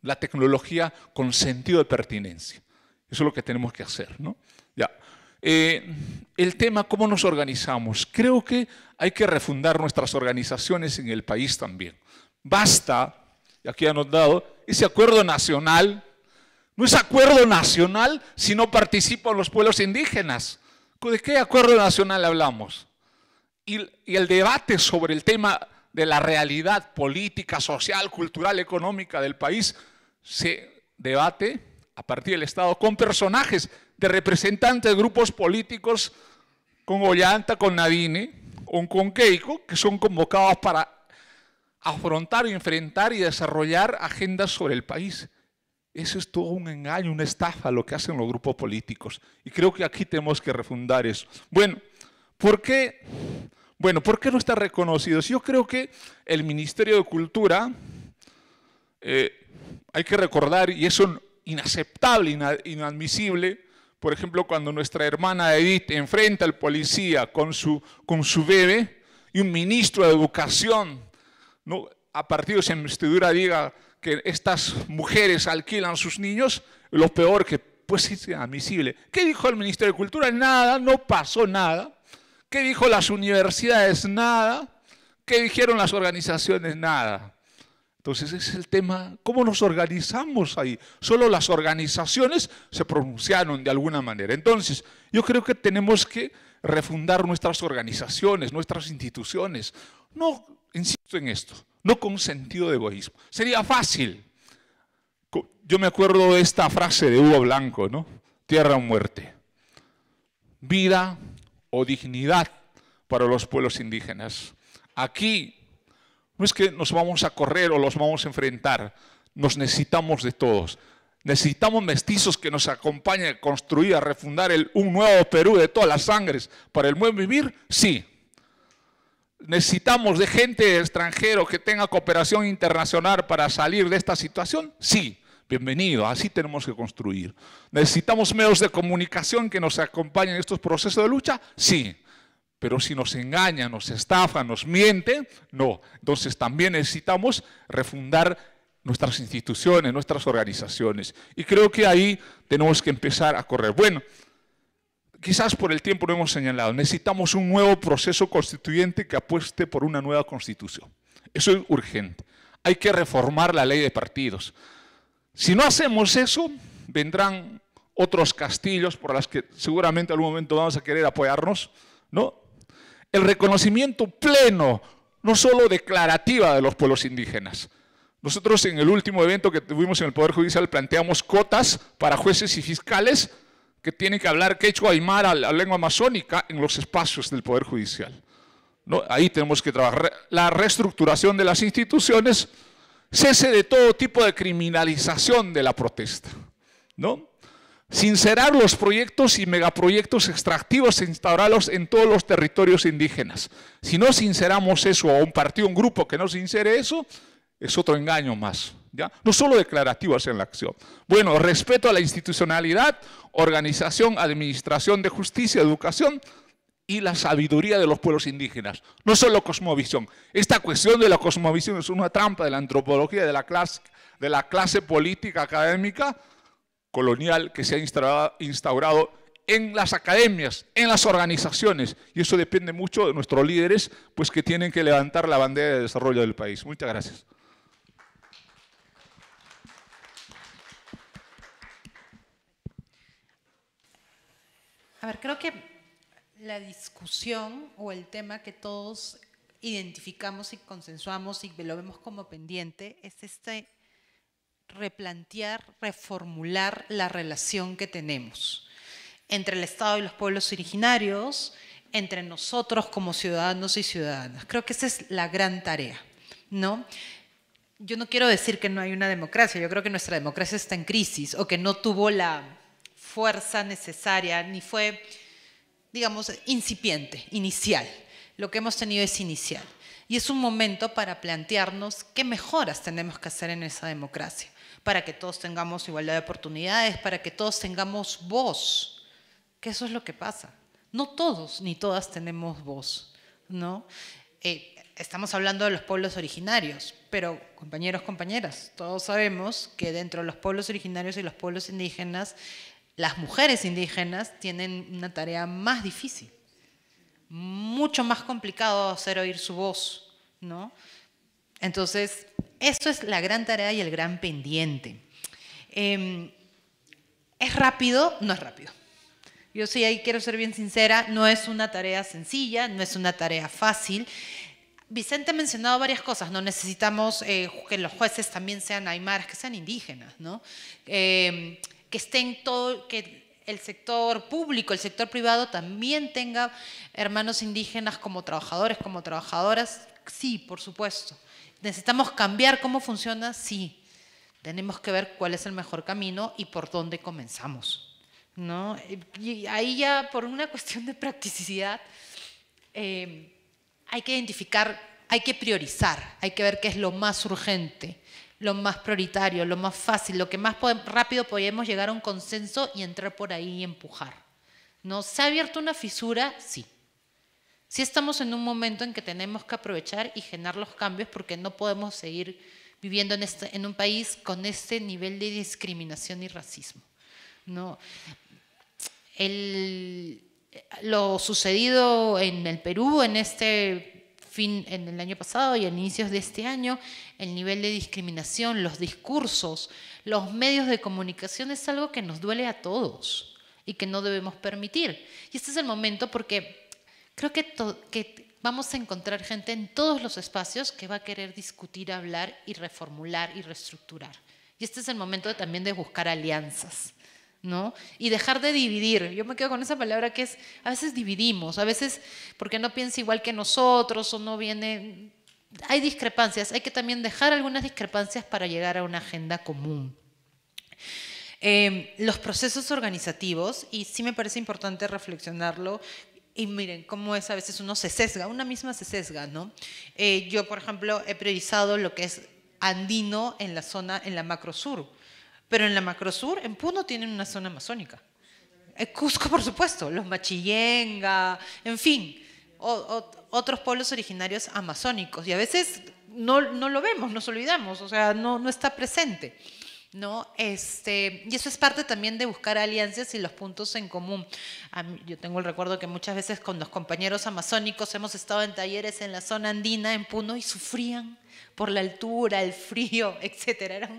D: la tecnología con sentido de pertinencia. Eso es lo que tenemos que hacer. Ya. Eh, el tema, ¿cómo nos organizamos? Creo que hay que refundar nuestras organizaciones en el país también. Basta, y aquí han dado, ese acuerdo nacional, no es acuerdo nacional si no participan los pueblos indígenas. ¿De qué acuerdo nacional hablamos? y el debate sobre el tema de la realidad política, social, cultural, económica del país, se debate a partir del Estado con personajes de representantes de grupos políticos, con Ollanta, con Nadine, o con Keiko, que son convocados para afrontar, enfrentar y desarrollar agendas sobre el país. Eso es todo un engaño, una estafa lo que hacen los grupos políticos. Y creo que aquí tenemos que refundar eso. Bueno, ¿por qué bueno, ¿por qué no está reconocido? Yo creo que el Ministerio de Cultura, eh, hay que recordar, y eso inaceptable, inadmisible. Por ejemplo, cuando nuestra hermana Edith enfrenta al policía con su, con su bebé y un ministro de educación, ¿no? a partir de su investidura, diga que estas mujeres alquilan sus niños, lo peor que pues es inadmisible. ¿Qué dijo el Ministerio de Cultura? Nada, no pasó nada. ¿Qué dijo las universidades? Nada. ¿Qué dijeron las organizaciones? Nada. Entonces es el tema, ¿cómo nos organizamos ahí? Solo las organizaciones se pronunciaron de alguna manera. Entonces, yo creo que tenemos que refundar nuestras organizaciones, nuestras instituciones. No, insisto en esto, no con un sentido de egoísmo. Sería fácil. Yo me acuerdo de esta frase de Hugo Blanco, ¿no? Tierra o muerte. Vida o dignidad para los pueblos indígenas. Aquí no es que nos vamos a correr o los vamos a enfrentar, nos necesitamos de todos. Necesitamos mestizos que nos acompañen a construir, a refundar un nuevo Perú de todas las sangres para el buen vivir, sí. Necesitamos de gente extranjero que tenga cooperación internacional para salir de esta situación, sí. Bienvenido, así tenemos que construir. ¿Necesitamos medios de comunicación que nos acompañen en estos procesos de lucha? Sí. Pero si nos engañan, nos estafa, nos miente, no. Entonces también necesitamos refundar nuestras instituciones, nuestras organizaciones. Y creo que ahí tenemos que empezar a correr. Bueno, quizás por el tiempo lo hemos señalado, necesitamos un nuevo proceso constituyente que apueste por una nueva constitución. Eso es urgente. Hay que reformar la ley de partidos. Si no hacemos eso, vendrán otros castillos por los que seguramente algún momento vamos a querer apoyarnos, ¿no? El reconocimiento pleno, no solo declarativa de los pueblos indígenas. Nosotros en el último evento que tuvimos en el Poder Judicial planteamos cotas para jueces y fiscales que tienen que hablar quechua aymara, la lengua amazónica, en los espacios del Poder Judicial. ¿No? Ahí tenemos que trabajar. La reestructuración de las instituciones, cese de todo tipo de criminalización de la protesta, ¿no? Sincerar los proyectos y megaproyectos extractivos e instaurarlos en todos los territorios indígenas. Si no sinceramos eso a un partido, un grupo que no sincere eso, es otro engaño más. ¿ya? No solo declarativas en la acción. Bueno, respeto a la institucionalidad, organización, administración de justicia, educación, y la sabiduría de los pueblos indígenas. No solo cosmovisión. Esta cuestión de la cosmovisión es una trampa de la antropología, de la clase, de la clase política académica colonial que se ha instaurado en las academias, en las organizaciones. Y eso depende mucho de nuestros líderes, pues que tienen que levantar la bandera de desarrollo del país. Muchas gracias.
C: A ver,
A: creo que la discusión o el tema que todos identificamos y consensuamos y lo vemos como pendiente es este replantear, reformular la relación que tenemos entre el Estado y los pueblos originarios, entre nosotros como ciudadanos y ciudadanas. Creo que esa es la gran tarea, ¿no? Yo no quiero decir que no hay una democracia, yo creo que nuestra democracia está en crisis o que no tuvo la fuerza necesaria ni fue digamos, incipiente, inicial. Lo que hemos tenido es inicial. Y es un momento para plantearnos qué mejoras tenemos que hacer en esa democracia, para que todos tengamos igualdad de oportunidades, para que todos tengamos voz, que eso es lo que pasa. No todos ni todas tenemos voz, ¿no? Eh, estamos hablando de los pueblos originarios, pero compañeros, compañeras, todos sabemos que dentro de los pueblos originarios y los pueblos indígenas las mujeres indígenas tienen una tarea más difícil, mucho más complicado hacer oír su voz, ¿no? Entonces, eso es la gran tarea y el gran pendiente. Em, ¿Es rápido? No es rápido. Yo sí ahí quiero ser bien sincera, no es una tarea sencilla, no es una tarea fácil. Vicente ha mencionado varias cosas, ¿no? Necesitamos eh, que los jueces también sean aymaras, que sean indígenas, ¿no? Em, que estén todo, que el sector público, el sector privado también tenga hermanos indígenas como trabajadores, como trabajadoras, sí, por supuesto. ¿Necesitamos cambiar cómo funciona? Sí. Tenemos que ver cuál es el mejor camino y por dónde comenzamos. ¿no? Y ahí ya por una <laughs> cuestión de practicidad eh, hay que identificar, hay que priorizar, hay que ver qué es lo más urgente lo más prioritario, lo más fácil, lo que más rápido podemos llegar a un consenso y entrar por ahí y empujar. ¿No? ¿Se ha abierto una fisura? Sí. Sí estamos en un momento en que tenemos que aprovechar y generar los cambios porque no podemos seguir viviendo en, este, un país con este nivel de discriminación y racismo. ¿no? lo sucedido en el Perú en este en el año pasado y a inicios de este año, el nivel de discriminación, los discursos, los medios de comunicación es algo que nos duele a todos y que no debemos permitir. Y este es el momento porque creo que, vamos a encontrar gente en todos los espacios que va a querer discutir, hablar y reformular y reestructurar. Y este es el momento también de buscar alianzas. Y dejar de dividir. Yo me quedo con esa palabra que es, a veces dividimos, a veces porque no piensa igual que nosotros o no viene... Hay discrepancias, hay que también dejar algunas discrepancias para llegar a una agenda común. Em, los procesos organizativos, y sí me parece importante reflexionarlo, y miren cómo es a veces uno se sesga, una misma se sesga, eh, yo, por ejemplo, he priorizado lo que es andino en la zona, en la macro sur. Pero en la macrosur, en Puno tienen una zona amazónica. Eh, Cusco, por supuesto, los Machillenga, en fin, otros pueblos originarios amazónicos. Y a veces no, lo vemos, nos olvidamos, o sea, no está presente. ¿no? Este, y eso es parte también de buscar alianzas y los puntos en común. yo tengo el recuerdo que muchas veces con los compañeros amazónicos hemos estado en talleres en la zona andina, en Puno, y sufrían por la altura, el frío, <laughs> etc.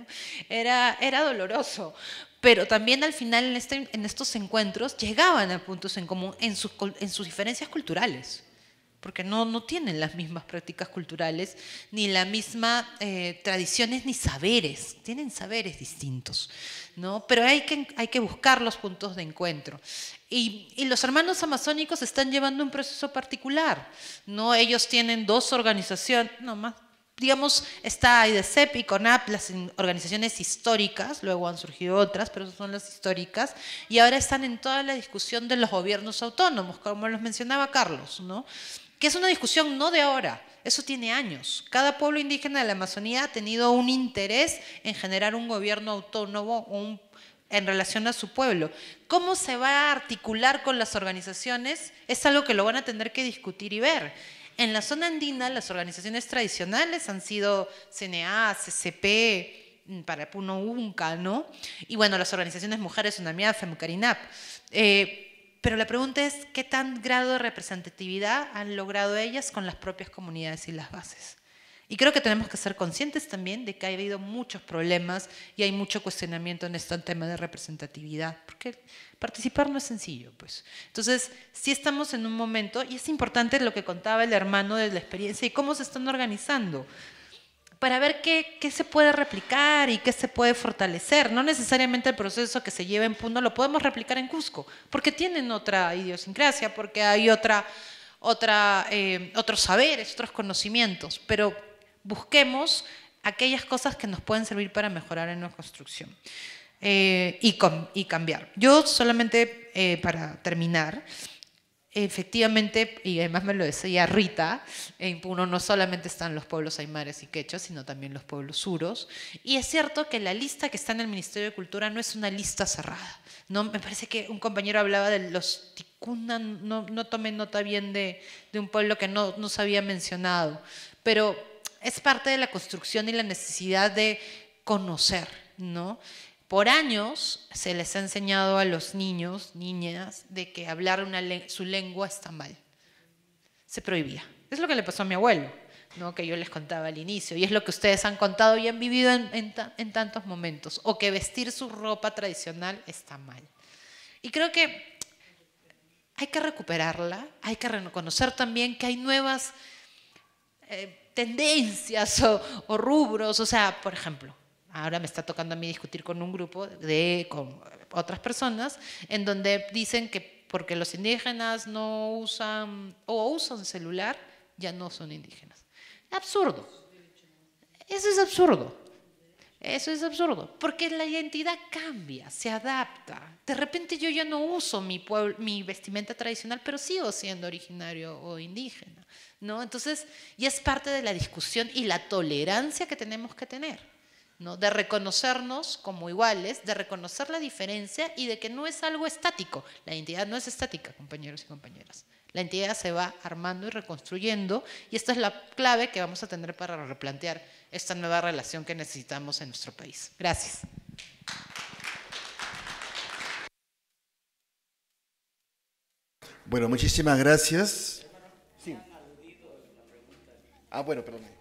A: Era, era, doloroso. Pero también al final en, este, estos encuentros llegaban a puntos en común sus, en sus diferencias culturales porque no, no tienen las mismas prácticas culturales, ni las mismas eh, tradiciones, ni saberes, tienen saberes distintos, ¿no? Pero hay que, hay que buscar los puntos de encuentro. Y, y, los hermanos amazónicos están llevando un proceso particular, ¿no? Ellos tienen dos organizaciones, no más, digamos, está IDECEP y CONAP, las organizaciones históricas, luego han surgido otras, pero son las históricas, y ahora están en toda la discusión de los gobiernos autónomos, como los mencionaba Carlos, ¿no? que es una discusión no de ahora, eso tiene años. Cada pueblo indígena de la Amazonía ha tenido un interés en generar un gobierno autónomo un, en relación a su pueblo. ¿Cómo se va a articular con las organizaciones? Es algo que lo van a tener que discutir y ver. En la zona andina, las organizaciones tradicionales han sido CNA, CCP, mm, para Puno Unca, ¿no? Y bueno, las organizaciones Mujeres Unamiaf, Femucarinap. Eh, pero la pregunta es, ¿qué tan grado de representatividad han logrado ellas con las propias comunidades y las bases? Y creo que tenemos que ser conscientes también de que ha habido muchos problemas y hay mucho cuestionamiento en este tema de representatividad, porque participar no es sencillo, pues. Entonces, si estamos en un momento, y es importante lo que contaba el hermano de la experiencia y cómo se están organizando para ver qué, se puede replicar y qué se puede fortalecer. No necesariamente el proceso que se lleva en Puno lo podemos replicar en Cusco, porque tienen otra idiosincrasia, porque hay otra, otra, eh, otros saberes, otros conocimientos, pero busquemos aquellas cosas que nos pueden servir para mejorar en la construcción eh, y, cambiar. Yo solamente, eh, para terminar, Efectivamente, y además me lo decía Rita, en Puno no solamente están los pueblos aimares y quechas, sino también los pueblos suros. Y es cierto que la lista que está en el Ministerio de Cultura no es una lista cerrada. No, me parece que un compañero hablaba de los ticuna, no, no tomé nota bien de, de un pueblo que no, no se había mencionado, pero es parte de la construcción y la necesidad de conocer, ¿no? Por años se les ha enseñado a los niños, niñas, de que hablar su lengua está mal. Se prohibía. Es lo que le pasó a mi abuelo, ¿no? que yo les contaba al inicio, y es lo que ustedes han contado y han vivido en, tantos momentos, o que vestir su ropa tradicional está mal. Y creo que hay que recuperarla, hay que reconocer también que hay nuevas eh, tendencias o, rubros, o sea, por ejemplo, ahora me está tocando a mí discutir con un grupo de otras personas en donde dicen que porque los indígenas no usan o usan celular ya no son indígenas. Absurdo. Eso es absurdo. Eso es absurdo, porque la identidad cambia, se adapta. De repente yo ya no uso mi, vestimenta tradicional, pero sigo siendo originario o indígena, ¿no? Entonces, y es parte de la discusión y la tolerancia que tenemos que tener de reconocernos como iguales, de reconocer la diferencia y de que no es algo estático. La identidad no es estática, compañeros y compañeras. La identidad se va armando y reconstruyendo y esta es la clave que vamos a tener para replantear esta nueva relación que necesitamos en nuestro país. Gracias.
B: Bueno, muchísimas gracias. Ah, bueno, perdón.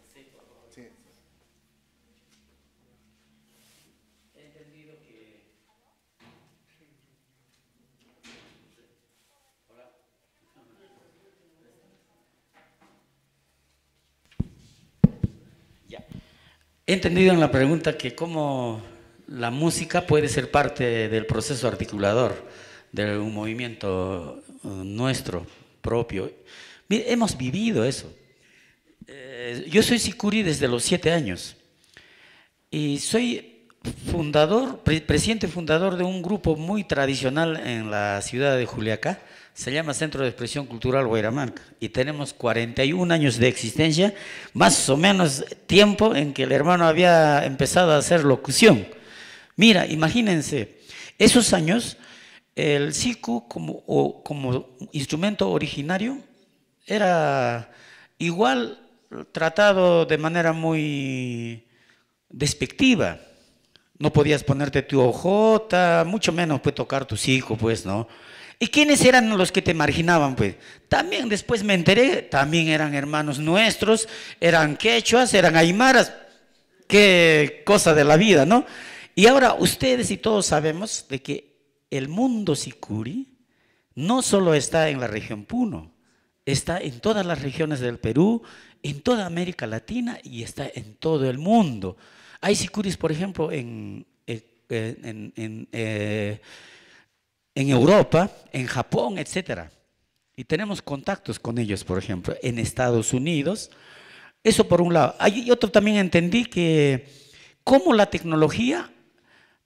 E: He entendido en la pregunta que cómo la música puede ser parte del proceso articulador de un movimiento eh, nuestro propio. Mire, hemos vivido eso. Eh, yo soy Sicuri desde los siete años y soy fundador, presidente fundador de un grupo muy tradicional en la ciudad de Juliaca, se llama Centro de Expresión Cultural Guairamarca y tenemos 41 años de existencia, más o menos tiempo en que el hermano había empezado a hacer locución. Mira, imagínense, esos años el siku como, instrumento originario era igual tratado de manera muy despectiva. No podías ponerte tu ojota, mucho menos pues tocar tu siku, pues, ¿no? ¿Y quiénes eran los que te marginaban? Pues también después me enteré, también eran hermanos nuestros, eran quechuas, eran aymaras. Qué cosa de la vida, ¿no? Y ahora ustedes y todos sabemos de que el mundo sicuri no solo está en la región Puno, está en todas las regiones del Perú, en toda América Latina y está en todo el mundo. Hay sicuris, por ejemplo, en, eh, eh, en, eh, en Europa, en Japón, etc. Y tenemos contactos con ellos, por ejemplo, en Estados Unidos. Eso por un lado. Y otro también entendí que cómo la tecnología,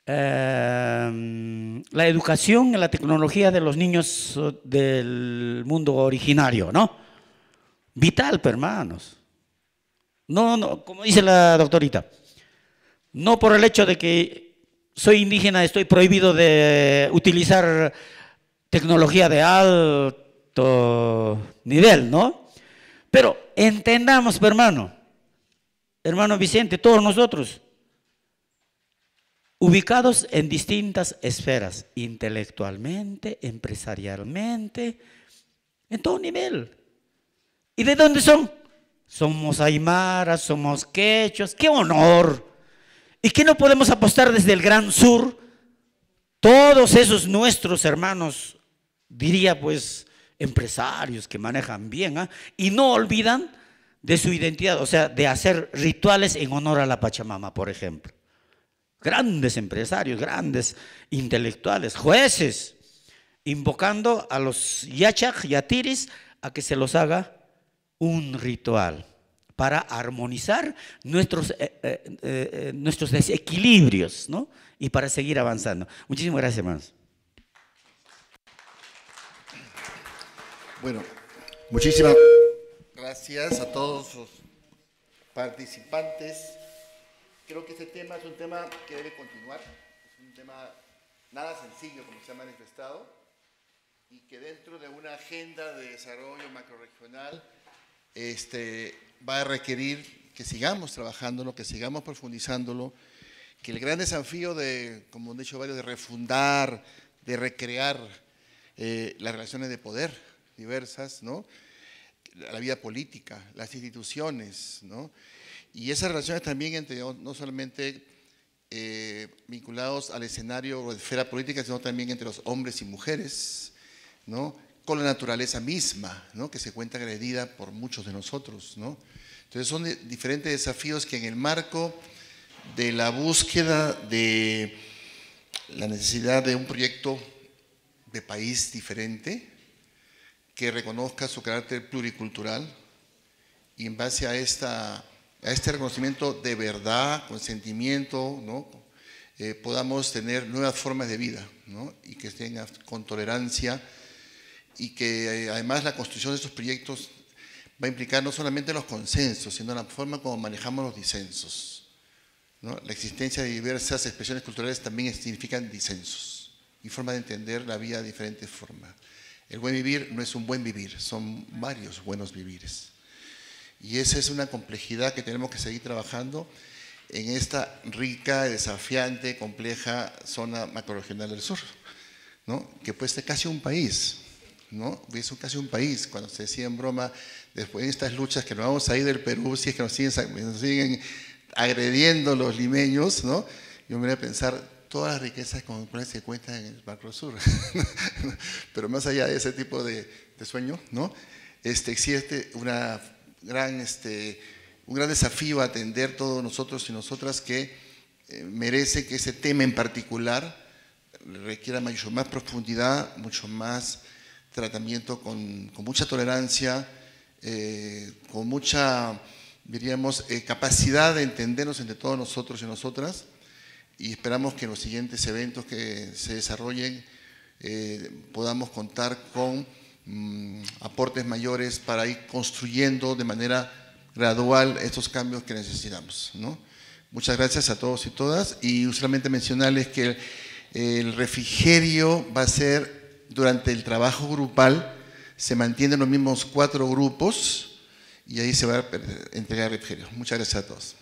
E: eh, la educación en la tecnología de los niños del mundo originario, ¿no? Vital, hermanos. No, no, como dice la doctorita, no por el hecho de que soy indígena, estoy prohibido de utilizar tecnología de alto nivel, ¿no? Pero entendamos, hermano, hermano Vicente, todos nosotros, ubicados en distintas esferas, intelectualmente, empresarialmente, en todo nivel. ¿Y de dónde son? Somos aymaras, somos quechos, qué honor ¿Y qué no podemos apostar desde el Gran Sur? Todos esos nuestros hermanos, diría pues, empresarios que manejan bien, ¿ah? y no olvidan de su identidad, o sea, de hacer rituales en honor a la Pachamama, por ejemplo. Grandes empresarios, grandes intelectuales, jueces, invocando a los yachach, yatiris, a que se los haga un ritual para armonizar nuestros, eh, eh, eh, nuestros desequilibrios y para seguir avanzando. Muchísimas gracias, hermanos.
B: Bueno, muchísimas gracias a todos los participantes. Creo que este tema es un tema que debe continuar, es un tema nada sencillo como se ha manifestado y que dentro de una agenda de desarrollo macroregional este, va a requerir que sigamos trabajándolo, que sigamos profundizándolo, que el gran desafío de, como han dicho varios, de refundar, de recrear eh, las relaciones de poder diversas, ¿no? la vida política, las instituciones, ¿no? y esas relaciones también entre no solamente eh, vinculados al escenario o esfera política, sino también entre los hombres y mujeres, ¿no? con la naturaleza misma, ¿no? que se cuenta agredida por muchos de nosotros. ¿no? Entonces son diferentes desafíos que en el marco de la búsqueda de la necesidad de un proyecto de país diferente, que reconozca su carácter pluricultural y en base a, esta, a este reconocimiento de verdad, con sentimiento, ¿no? Eh, podamos tener nuevas formas de vida ¿no? y que estén con tolerancia y que eh, además la construcción de estos proyectos va a implicar no solamente los consensos, sino la forma como manejamos los disensos. La existencia de diversas expresiones culturales también significan disensos y forma de entender la vida de diferentes formas. El buen vivir no es un buen vivir, son varios buenos vivires. Y esa es una complejidad que tenemos que seguir trabajando en esta rica, desafiante, compleja zona macroregional del sur, que puede ser casi un país, ¿no? Es casi un país, cuando se decía en broma, después de estas luchas que nos vamos a ir del Perú, si es que nos siguen, siguen agrediendo los limeños, ¿no? Yo me voy a pensar todas las riquezas con las se cuentan en el sur <laughs> Pero más allá de ese tipo de, sueño, ¿no? Este, existe una gran, este, un gran desafío a atender todos nosotros y nosotras que eh, merece que ese tema en particular requiera mucho más profundidad, mucho más tratamiento con, mucha tolerancia, eh, con mucha, diríamos, eh, capacidad de entendernos entre todos nosotros y nosotras y esperamos que en los siguientes eventos que se desarrollen eh, podamos contar con mm, aportes mayores para ir construyendo de manera gradual estos cambios que necesitamos. ¿no? Muchas gracias a todos y todas y solamente mencionarles que el, el refrigerio va a ser durante el trabajo grupal se mantienen los mismos cuatro grupos y ahí se va a entregar el refrigerio. Muchas gracias a todos.